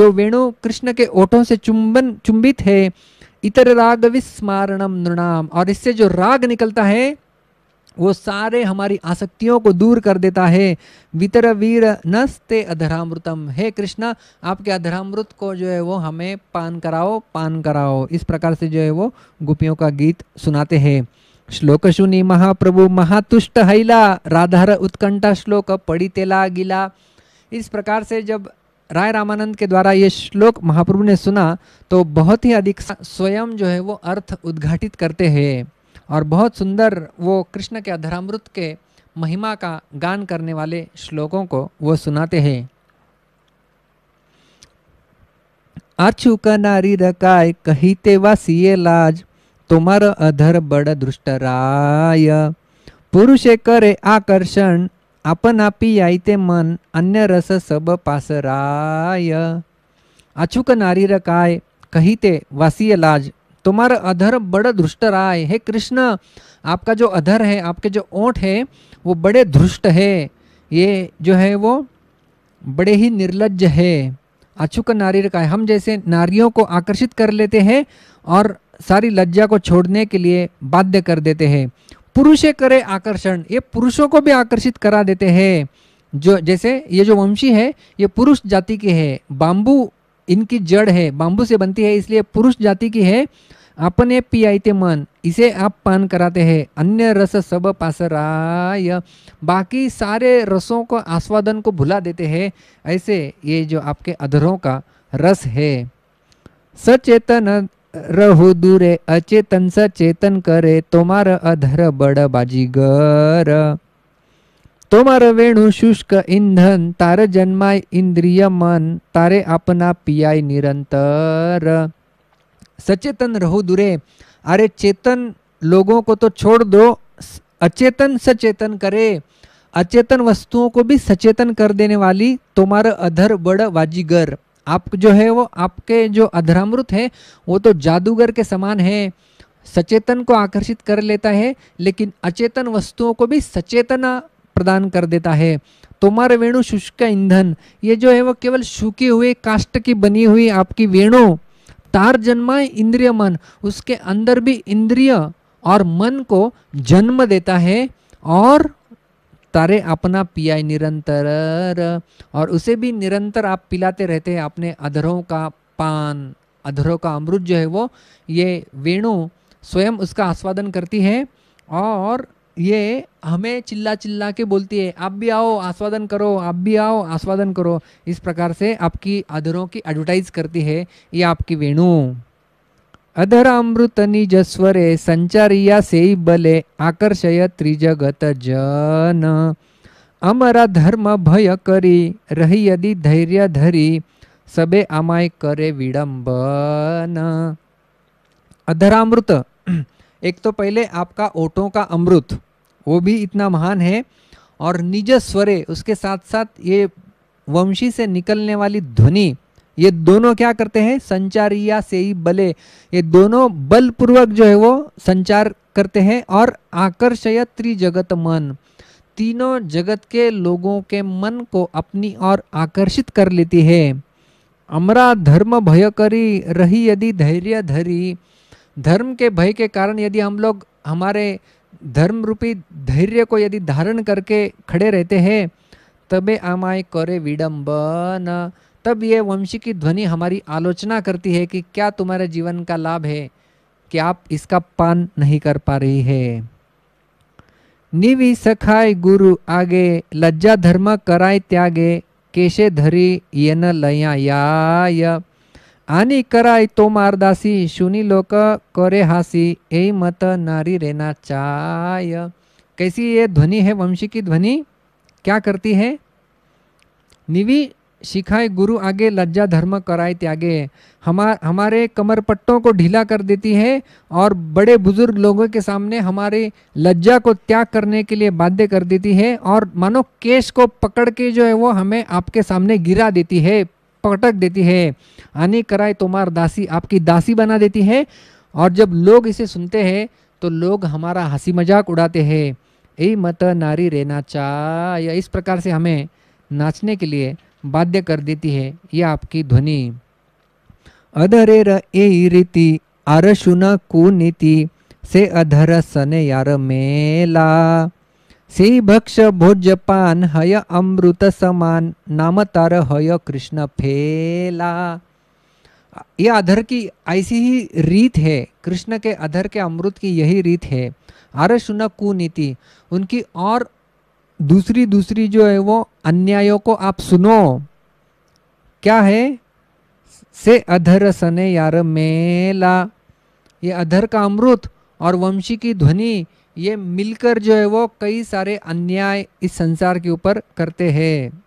जो वेणु कृष्ण के ओठों से चुंबन चुंबित है इतर राग विस्मारणम नृणाम और इससे जो राग निकलता है वो सारे हमारी आसक्तियों को दूर कर देता है वितर वीर नस्ते अधरामृतम हे कृष्णा आपके अधरामृत को जो है वो हमें पान कराओ पान कराओ इस प्रकार से जो है वो गोपियों का गीत सुनाते हैं श्लोक सुनी महाप्रभु महातुष्ट हैला राधार उत्कंठा श्लोक पड़ी तेला गिला इस प्रकार से जब राय रामानंद के द्वारा ये श्लोक महाप्रभु ने सुना तो बहुत ही अधिक स्वयं जो है वो अर्थ उद्घाटित करते हैं और बहुत सुंदर वो कृष्ण के अधरामृत के महिमा का गान करने वाले श्लोकों को वो सुनाते हैं आछुका नारी रकाय कहिते वासिए लाज तुमार अधर बड़ राय पुरुष करे आकर्षण अपन आपी आईते मन अन्य रस सब पासराय अचूक नारीर काय कहिते वासिय लाज तुम्हारा अधर बड़ा दुष्ट रहा है हे कृष्ण आपका जो अधर है आपके जो ओठ है वो बड़े दुष्ट है ये जो है वो बड़े ही निर्लज है अचूक नारी का है हम जैसे नारियों को आकर्षित कर लेते हैं और सारी लज्जा को छोड़ने के लिए बाध्य कर देते हैं पुरुषे करे आकर्षण ये पुरुषों को भी आकर्षित करा देते हैं जो जैसे ये जो वंशी है ये पुरुष जाति के है बाम्बू इनकी जड़ है बांबू से बनती है इसलिए पुरुष जाति की है अपने पियाते मन इसे आप पान कराते हैं अन्य रस सब पासराय बाकी सारे रसों को आस्वादन को भुला देते हैं ऐसे ये जो आपके अधरों का रस है सचेतन रहु दूरे अचेतन सचेतन करे तुम्हारा अधर बड़ बाजीगर तोमार वेणु शुष्क इंधन तार जन्माय इंद्रिय मन तारे अपना पियाय निरंतर सचेतन रहो दुरे अरे चेतन लोगों को तो छोड़ दो अचेतन सचेतन करे अचेतन वस्तुओं को भी सचेतन कर देने वाली तुम्हारा अधर बड़ वाजीगर आप जो है वो आपके जो अधरामृत है वो तो जादूगर के समान है सचेतन को आकर्षित कर लेता है लेकिन अचेतन वस्तुओं को भी सचेतना प्रदान कर देता है तोमार वेणु शुष्क ईंधन ये जो है वो केवल सूखे हुए काष्ट की बनी हुई आपकी वेणु तार जन्माए इंद्रिय मन उसके अंदर भी इंद्रिय और मन को जन्म देता है और तारे अपना पिया निरंतर और उसे भी निरंतर आप पिलाते रहते हैं अपने अधरों का पान अधरों का अमृत जो है वो ये वेणु स्वयं उसका आस्वादन करती है और ये हमें चिल्ला चिल्ला के बोलती है आप भी आओ आस्वादन करो आप भी आओ आस्वादन करो इस प्रकार से आपकी अधरों की एडवर्टाइज करती है ये आपकी वेणु अधर अमृत निजस्वरे संचारिया से बले आकर्षय त्रिजगत जन अमरा धर्म भय करी रही यदि धैर्य धरी सबे अमाय करे विडंबन अधरामृत एक तो पहले आपका ओटों का अमृत वो भी इतना महान है और निज स्वरे उसके साथ साथ ये वंशी से निकलने वाली ध्वनि ये दोनों क्या करते हैं संचारिया से ही बले ये दोनों बलपूर्वक जो है वो संचार करते हैं और आकर्षय त्रिजगत मन तीनों जगत के लोगों के मन को अपनी ओर आकर्षित कर लेती है अमरा धर्म भय करी रही यदि धैर्य धरी धर्म के भय के कारण यदि हम लोग हमारे धर्म रूपी धैर्य को यदि धारण करके खड़े रहते हैं तबे आमाय करे विडम्बन तब ये वंशी की ध्वनि हमारी आलोचना करती है कि क्या तुम्हारे जीवन का लाभ है कि आप इसका पान नहीं कर पा रही है निवि सखाय गुरु आगे लज्जा धर्म कराय त्यागे केशे धरी येन या। आनी कराय तो मारदासी सुनी लोक करे हासी ए मत नारी रेना चाय कैसी ये ध्वनि है वंशी की ध्वनि क्या करती है निवी शिखाय गुरु आगे लज्जा धर्म कराए त्यागे हमार हमारे कमर पट्टों को ढीला कर देती है और बड़े बुजुर्ग लोगों के सामने हमारे लज्जा को त्याग करने के लिए बाध्य कर देती है और मानो केश को पकड़ के जो है वो हमें आपके सामने गिरा देती है पटक देती है आने कराए तुम्हार तो दासी आपकी दासी बना देती है और जब लोग इसे सुनते हैं तो लोग हमारा हंसी मजाक उड़ाते हैं ए मत नारी रेना चा या इस प्रकार से हमें नाचने के लिए बाध्य कर देती है यह आपकी ध्वनि अधरे ए रीति आरशुना कुनीति से अधर सने यार मेला से भक्ष पान हय अमृत समान नाम तार हय कृष्ण फेला ये अधर की ऐसी ही रीत है कृष्ण के अधर के अमृत की यही रीत है आरशुना कुनीति उनकी और दूसरी दूसरी जो है वो अन्यायों को आप सुनो क्या है से अधर सने यार मेला ये अधर का अमृत और वंशी की ध्वनि ये मिलकर जो है वो कई सारे अन्याय इस संसार के ऊपर करते हैं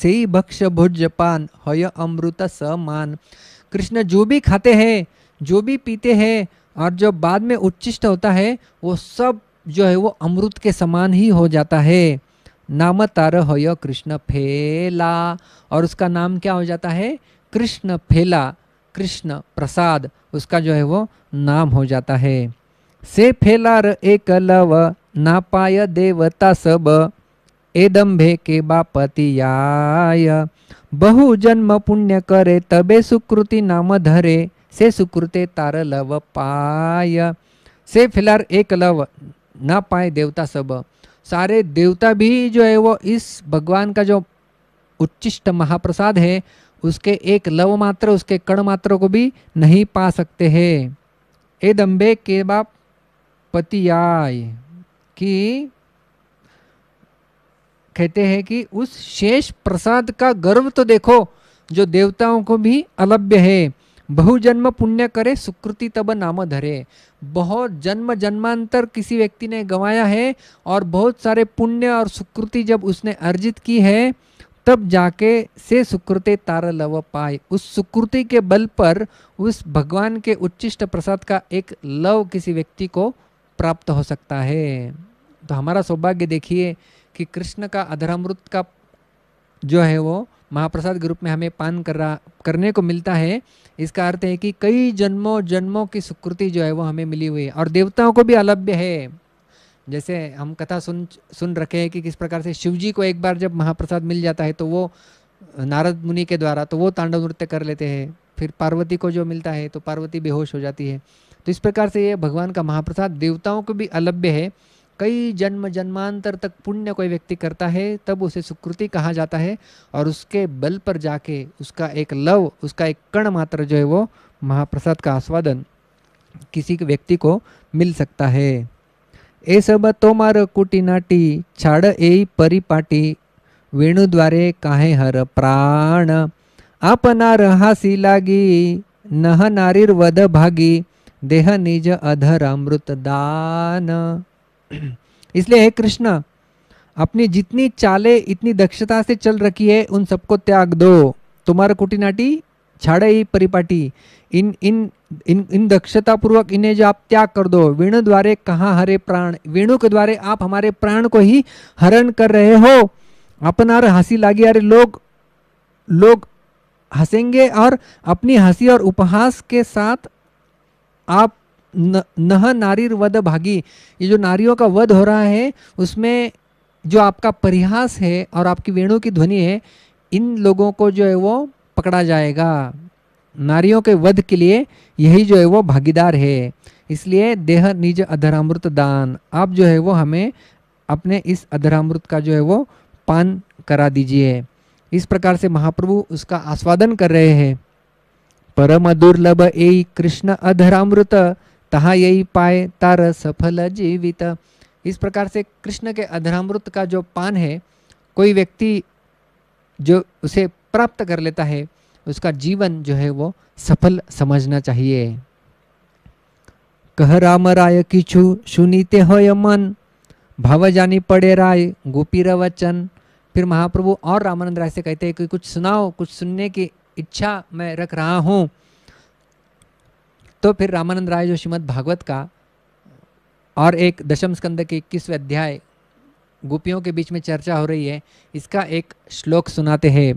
से ही भक्ष भुज पान हय अमृत समान कृष्ण जो भी खाते हैं जो भी पीते हैं और जो बाद में उच्चिष्ट होता है वो सब जो है वो अमृत के समान ही हो जाता है नाम तार हय कृष्ण फेला और उसका नाम क्या हो जाता है कृष्ण फेला कृष्ण प्रसाद उसका जो है वो नाम हो जाता है से फेलार लव ना पाय देवता सब एदंभे के बापतियाय बहु जन्म पुण्य करे तबे सुकृति नाम धरे से सुकृते तार लव पाय से फिलार एक लव ना पाए देवता सब सारे देवता भी जो है वो इस भगवान का जो उच्चिष्ट महाप्रसाद है उसके एक लव मात्र उसके कण मात्र को भी नहीं पा सकते हैं ए दम्बे के बाप पतियाय कि कहते हैं कि उस शेष प्रसाद का गर्व तो देखो जो देवताओं को भी अलभ्य है बहुजन्म पुण्य करे सुकृति तब नाम धरे बहुत जन्म जन्मांतर किसी व्यक्ति ने गवाया है और बहुत सारे पुण्य और सुकृति जब उसने अर्जित की है तब जाके से सुकृति तार लव पाए उस सुकृति के बल पर उस भगवान के उच्चिष्ट प्रसाद का एक लव किसी व्यक्ति को प्राप्त हो सकता है तो हमारा सौभाग्य देखिए कि कृष्ण का अधरामृत का जो है वो महाप्रसाद के रूप में हमें पान कर रहा करने को मिलता है इसका अर्थ है कि कई जन्मों जन्मों की सुकृति जो है वो हमें मिली हुई है और देवताओं को भी अलभ्य है जैसे हम कथा सुन सुन रखे हैं कि किस प्रकार से शिव जी को एक बार जब महाप्रसाद मिल जाता है तो वो नारद मुनि के द्वारा तो वो तांडव नृत्य कर लेते हैं फिर पार्वती को जो मिलता है तो पार्वती बेहोश हो जाती है तो इस प्रकार से ये भगवान का महाप्रसाद देवताओं को भी अलभ्य है कई जन्म जन्मांतर तक पुण्य कोई व्यक्ति करता है तब उसे सुकृति कहा जाता है और उसके बल पर जाके उसका एक लव उसका एक कण मात्र जो है वो महाप्रसाद का आस्वादन किसी व्यक्ति को मिल सकता है એ तो कुटी नाटी छाड़ ए परिपाटी वेणु द्वारे काहे हर प्राण आप नार हासी लागी नह नारीर વદ भागी देह निज अधर अमृत दान इसलिए हे कृष्ण अपनी जितनी चाले इतनी दक्षता से चल रखी है उन सबको त्याग दो तुम्हारा कुटिनाटी छाड़े ही परिपाटी इन इन इन इन दक्षता पूर्वक इन्हें जो आप त्याग कर दो वेणु द्वारे कहा हरे प्राण वेणु के द्वारे आप हमारे प्राण को ही हरण कर रहे हो अपन और हंसी लागी अरे लोग लोग हंसेंगे और अपनी हंसी और उपहास के साथ आप न, नह नारीर वध भागी ये जो नारियों का वध हो रहा है उसमें जो आपका परिहास है और आपकी वेणु की ध्वनि है इन लोगों को जो है वो पकड़ा जाएगा नारियों के वध के लिए यही जो है वो भागीदार है इसलिए देह निज अधरामृत दान आप जो है वो हमें अपने इस अधरामृत का जो है वो पान करा दीजिए इस प्रकार से महाप्रभु उसका आस्वादन कर रहे हैं परम दुर्लभ ए कृष्ण अधरामृत तहा यही पाए तार सफल जीवित इस प्रकार से कृष्ण के अधरामृत का जो पान है कोई व्यक्ति जो उसे प्राप्त कर लेता है उसका जीवन जो है वो सफल समझना चाहिए कह राम राय किचु सुनीते हो मन भाव जानी पड़े राय गोपीर वचन फिर महाप्रभु और रामानंद राय से कहते हैं कि कुछ सुनाओ कुछ सुनने की इच्छा मैं रख रहा हूँ तो फिर रामानंद राय जो श्रीमद भागवत का और एक दशम स्कंद के इक्कीसवें अध्याय गोपियों के बीच में चर्चा हो रही है इसका एक श्लोक सुनाते हैं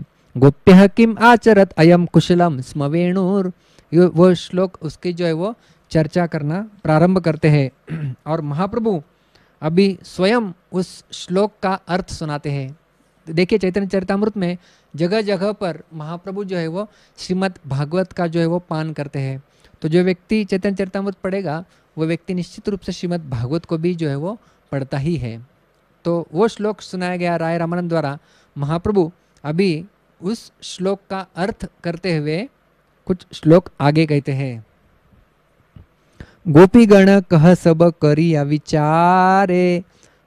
गोप्य किम आचरत अयम कुशलम स्मवेणुर वो श्लोक उसकी जो है वो चर्चा करना प्रारंभ करते हैं <clears throat> और महाप्रभु अभी स्वयं उस श्लोक का अर्थ सुनाते हैं देखिए चैतन्य चरितमृत में जगह जगह पर महाप्रभु जो है वो श्रीमद् भागवत का जो है वो पान करते हैं तो जो व्यक्ति चैतन्य चरतामृत पढ़ेगा वो व्यक्ति निश्चित रूप से श्रीमद् भागवत को भी जो है वो पढ़ता ही है तो वो श्लोक सुनाया गया राय रामानंद द्वारा महाप्रभु अभी उस श्लोक का अर्थ करते हुए कुछ श्लोक आगे कहते हैं गोपी गण कह सब करिया विचारे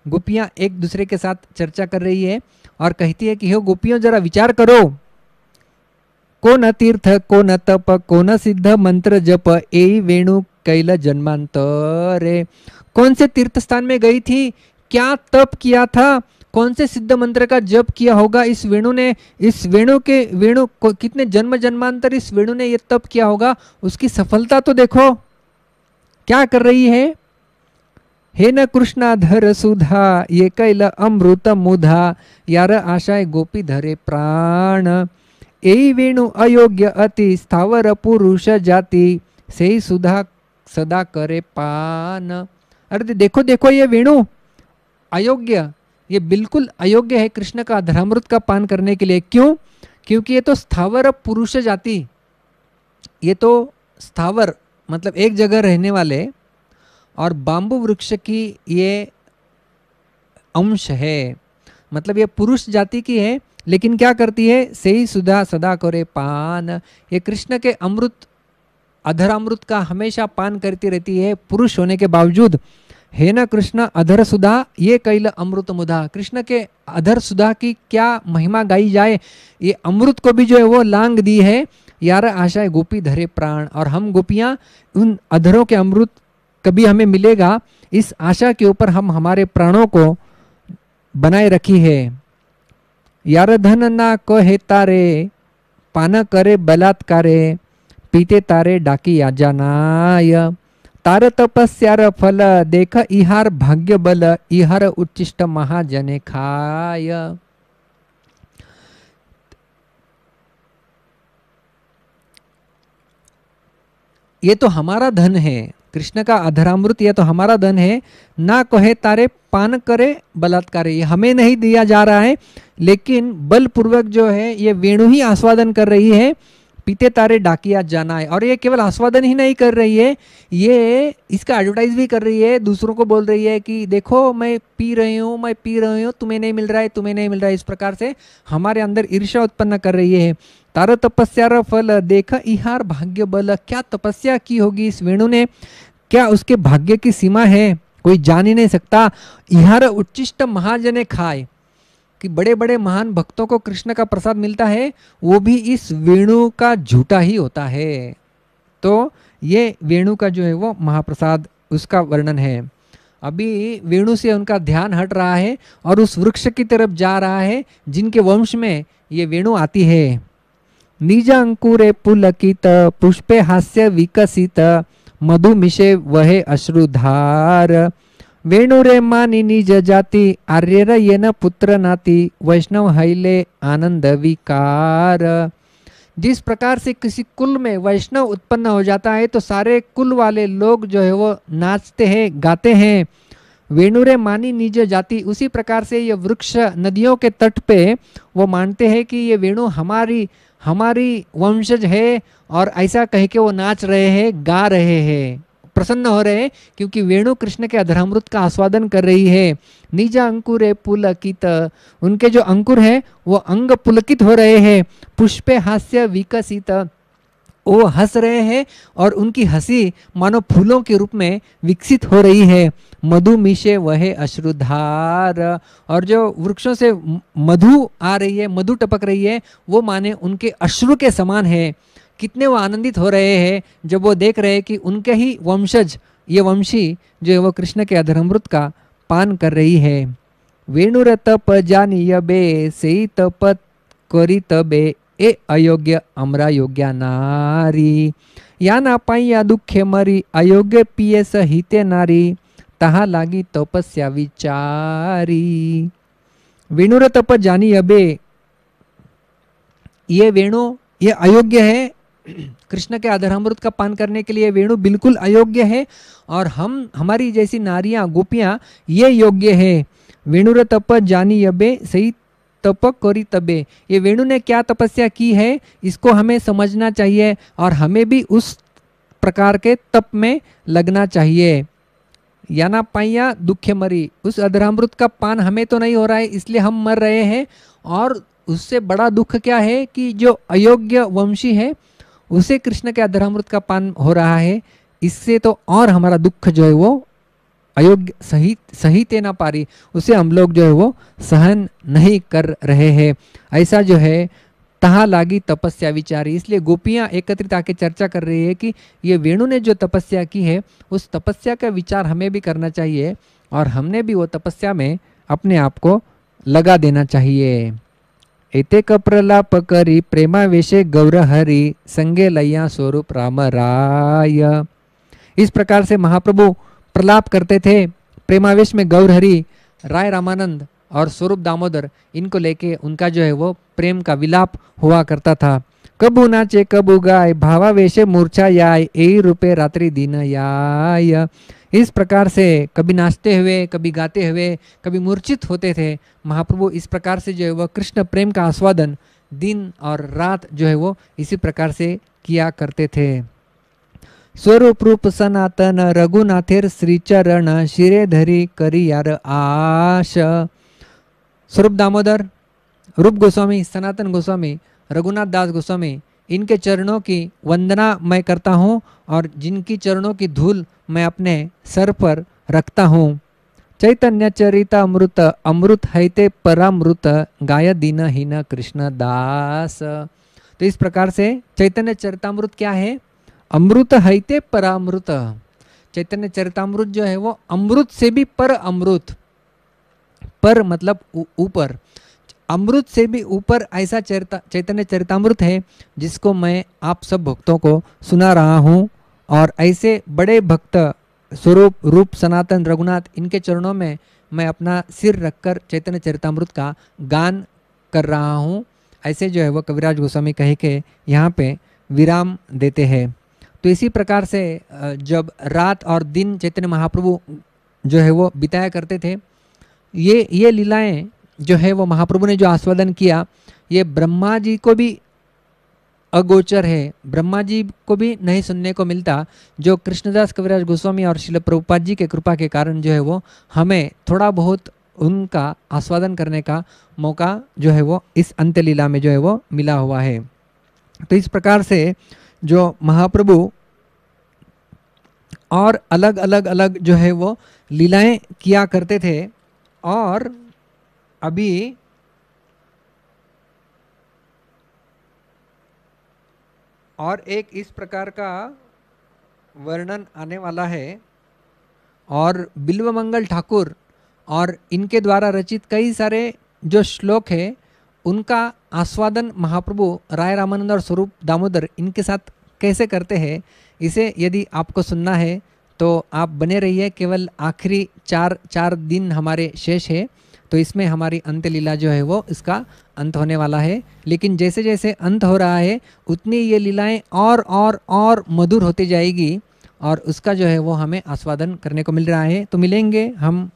गोपिया एक दूसरे के साथ चर्चा कर रही है और कहती है कि हे गोपियों जरा विचार करो को न तीर्थ को न तप को न सिद्ध मंत्र जप ए वेणु कैल जन्मांतर कौन से तीर्थ स्थान में गई थी क्या तप किया था कौन से सिद्ध मंत्र का जप किया होगा इस वेणु ने इस वेणु के वेणु को कितने जन्म जन्मांतर इस वेणु ने यह तप किया होगा उसकी सफलता तो देखो क्या कर रही है हे न कृष्णाधर सुधा ये कैल अमृत मुधा यार आशाय गोपी धरे प्राण एई वेणु अयोग्य अति स्थावर पुरुष जाति से सुधा सदा करे पान अरे देखो देखो ये वेणु अयोग्य ये बिल्कुल अयोग्य है कृष्ण का धरामृत का पान करने के लिए क्यों क्योंकि ये तो स्थावर पुरुष जाति ये तो स्थावर मतलब एक जगह रहने वाले और बाम्बू वृक्ष की ये अंश है मतलब ये पुरुष जाति की है लेकिन क्या करती है सही सुधा सदा करे पान ये कृष्ण के अमृत अधर अमृत का हमेशा पान करती रहती है पुरुष होने के बावजूद हे न कृष्ण अधर सुधा ये कैल अमृत मुदा कृष्ण के अधर सुधा की क्या महिमा गाई जाए ये अमृत को भी जो है वो लांग दी है यार आशाएं गोपी धरे प्राण और हम गोपियाँ उन अधरों के अमृत कभी हमें मिलेगा इस आशा के ऊपर हम हमारे प्राणों को बनाए रखी है यार धन ना कहे तारे पाना करे बलात्कारे पीते तारे डाकी आजानाय तार तपस्यार फल देख इहार भाग्य बल इहार उच्चिष्ट महाजने खाय ये तो हमारा धन है कृष्ण का अधरामृत यह तो हमारा धन है ना कहे तारे पान करे बलात्कार ये हमें नहीं दिया जा रहा है लेकिन बलपूर्वक जो है ये वेणु ही आस्वादन कर रही है पीते तारे डाकिया जाना है और ये केवल आस्वादन ही नहीं कर रही है ये इसका एडवर्टाइज भी कर रही है दूसरों को बोल रही है कि देखो मैं पी रही हूँ मैं पी रही हूँ तुम्हें नहीं मिल रहा है तुम्हें नहीं मिल रहा है इस प्रकार से हमारे अंदर ईर्ष्या उत्पन्न कर रही है तार तपस्या फल देख इहार भाग्य बल क्या तपस्या की होगी इस वेणु ने क्या उसके भाग्य की सीमा है कोई जान ही नहीं सकता इहार उच्चिष्ट महाजने खाए कि बड़े बड़े महान भक्तों को कृष्ण का प्रसाद मिलता है वो भी इस वेणु का झूठा ही होता है तो ये वेणु का जो है वो महाप्रसाद उसका वर्णन है अभी वेणु से उनका ध्यान हट रहा है और उस वृक्ष की तरफ जा रहा है जिनके वंश में ये वेणु आती है अंकुरे पुलकित पुष्पे हास्य विकसित मधुमिषे वहे अश्रुधार वेणुरे मानी निज जाति आर्यर येन पुत्र नाति वैष्णव हैले आनंद विकार जिस प्रकार से किसी कुल में वैष्णव उत्पन्न हो जाता है तो सारे कुल वाले लोग जो है वो नाचते हैं गाते हैं वेणुरे मानी निज जाति उसी प्रकार से ये वृक्ष नदियों के तट पे वो मानते हैं कि ये वेणु हमारी हमारी वंशज है और ऐसा कह के वो नाच रहे हैं गा रहे हैं प्रसन्न हो रहे हैं क्योंकि वेणु कृष्ण के अधरामृत का आस्वादन कर रही है निजा अंकुर पुलकित उनके जो अंकुर है वो अंग पुलकित हो रहे हैं पुष्पे हास्य विकसित वो हंस रहे हैं और उनकी हंसी मानो फूलों के रूप में विकसित हो रही है मधु मिशे वह अश्रुधार और जो वृक्षों से मधु आ रही है मधु टपक रही है वो माने उनके अश्रु के समान है कितने वो आनंदित हो रहे हैं जब वो देख रहे हैं कि उनके ही वंशज ये वंशी जो है वो कृष्ण के अधरमृत का पान कर रही है वेणुर तप जानी बे से तप करी तबे ए अयोग्य अमरा योग्य नारी या ना पाई या दुखे मरी अयोग्य પિયેસ હિતે नारी तहा लागी तपस्या विचारी वेणुर तप जानी अबे ये वेणु ये अयोग्य है कृष्ण के आधारामृत का पान करने के लिए वेणु बिल्कुल अयोग्य है और हम हमारी जैसी नारियां गोपियां ये योग्य है वेणुर तप जानी अबे सही तपक कोरी तबे ये वेणु ने क्या तपस्या की है इसको हमें समझना चाहिए और हमें भी उस प्रकार के तप में लगना चाहिए याना पाइया दुखे मरी उस अधरामृत का पान हमें तो नहीं हो रहा है इसलिए हम मर रहे हैं और उससे बड़ा दुख क्या है कि जो अयोग्य वंशी है उसे कृष्ण के अधरामृत का पान हो रहा है इससे तो और हमारा दुख जो है वो अयोग्य सही सहीते ना पारी उसे हम लोग जो है वो सहन नहीं कर रहे हैं ऐसा जो है तहा लागी तपस्या विचारी इसलिए गोपियाँ एकत्रित आके चर्चा कर रही है कि ये वेणु ने जो तपस्या की है उस तपस्या का विचार हमें भी करना चाहिए और हमने भी वो तपस्या में अपने आप को लगा देना चाहिए एते कप्रलाप करी गौर हरी संगे लैया स्वरूप राम राय इस प्रकार से महाप्रभु प्रलाप करते थे प्रेमावेश में गौरहरी राय रामानंद और स्वरूप दामोदर इनको लेके उनका जो है वो प्रेम का विलाप हुआ करता था कब नाचे कब उगाए वेशे मूर्छा याय ए रूपे रात्रि दिन याय इस प्रकार से कभी नाचते हुए कभी गाते हुए कभी मूर्छित होते थे महाप्रभु इस प्रकार से जो है वह कृष्ण प्रेम का आस्वादन दिन और रात जो है वो इसी प्रकार से किया करते थे स्वरूप रूप सनातन रघुनाथेर चरण शिरे धरी करी यार आश स्वरूप दामोदर रूप गोस्वामी सनातन गोस्वामी रघुनाथ दास गोस्वामी इनके चरणों की वंदना मैं करता हूँ और जिनकी चरणों की धूल मैं अपने सर पर रखता हूँ चैतन्य चरिता अमृत अमृत ते परामृत गाय दीन हीन कृष्ण दास तो इस प्रकार से चैतन्य चरितामृत क्या है अमृत हईते परामृत चैतन्य चरितमृत जो है वो अमृत से भी पर अमृत पर मतलब ऊपर अमृत से भी ऊपर ऐसा चरिता चैतन्य चरितमृत है जिसको मैं आप सब भक्तों को सुना रहा हूँ और ऐसे बड़े भक्त स्वरूप रूप सनातन रघुनाथ इनके चरणों में मैं अपना सिर रखकर चैतन्य चरितमृत का गान कर रहा हूँ ऐसे जो है वह कविराज गोस्वामी कहे के यहाँ पे विराम देते हैं तो इसी प्रकार से जब रात और दिन चैतन्य महाप्रभु जो है वो बिताया करते थे ये ये लीलाएं जो है वो महाप्रभु ने जो आस्वादन किया ये ब्रह्मा जी को भी अगोचर है ब्रह्मा जी को भी नहीं सुनने को मिलता जो कृष्णदास कविराज गोस्वामी और शिल प्रभुपाद जी के कृपा के कारण जो है वो हमें थोड़ा बहुत उनका आस्वादन करने का मौका जो है वो इस अंत्यलीला में जो है वो मिला हुआ है तो इस प्रकार से जो महाप्रभु और अलग अलग अलग जो है वो लीलाएं किया करते थे और अभी और एक इस प्रकार का वर्णन आने वाला है और बिल्व मंगल ठाकुर और इनके द्वारा रचित कई सारे जो श्लोक है उनका आस्वादन महाप्रभु राय रामानंद और स्वरूप दामोदर इनके साथ कैसे करते हैं इसे यदि आपको सुनना है तो आप बने रहिए केवल आखिरी चार चार दिन हमारे शेष है तो इसमें हमारी अंत लीला जो है वो इसका अंत होने वाला है लेकिन जैसे जैसे अंत हो रहा है उतनी ये लीलाएं और और और मधुर होती जाएगी और उसका जो है वो हमें आस्वादन करने को मिल रहा है तो मिलेंगे हम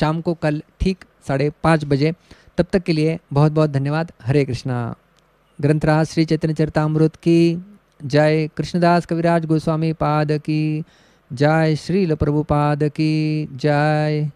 शाम को कल ठीक साढ़े पाँच बजे तब तक के लिए बहुत बहुत धन्यवाद हरे कृष्णा ग्रंथराज श्री चैतन्य चरतामृत की जय कृष्णदास कविराज गोस्वामी पाद की जय श्रील प्रभुपाद की जय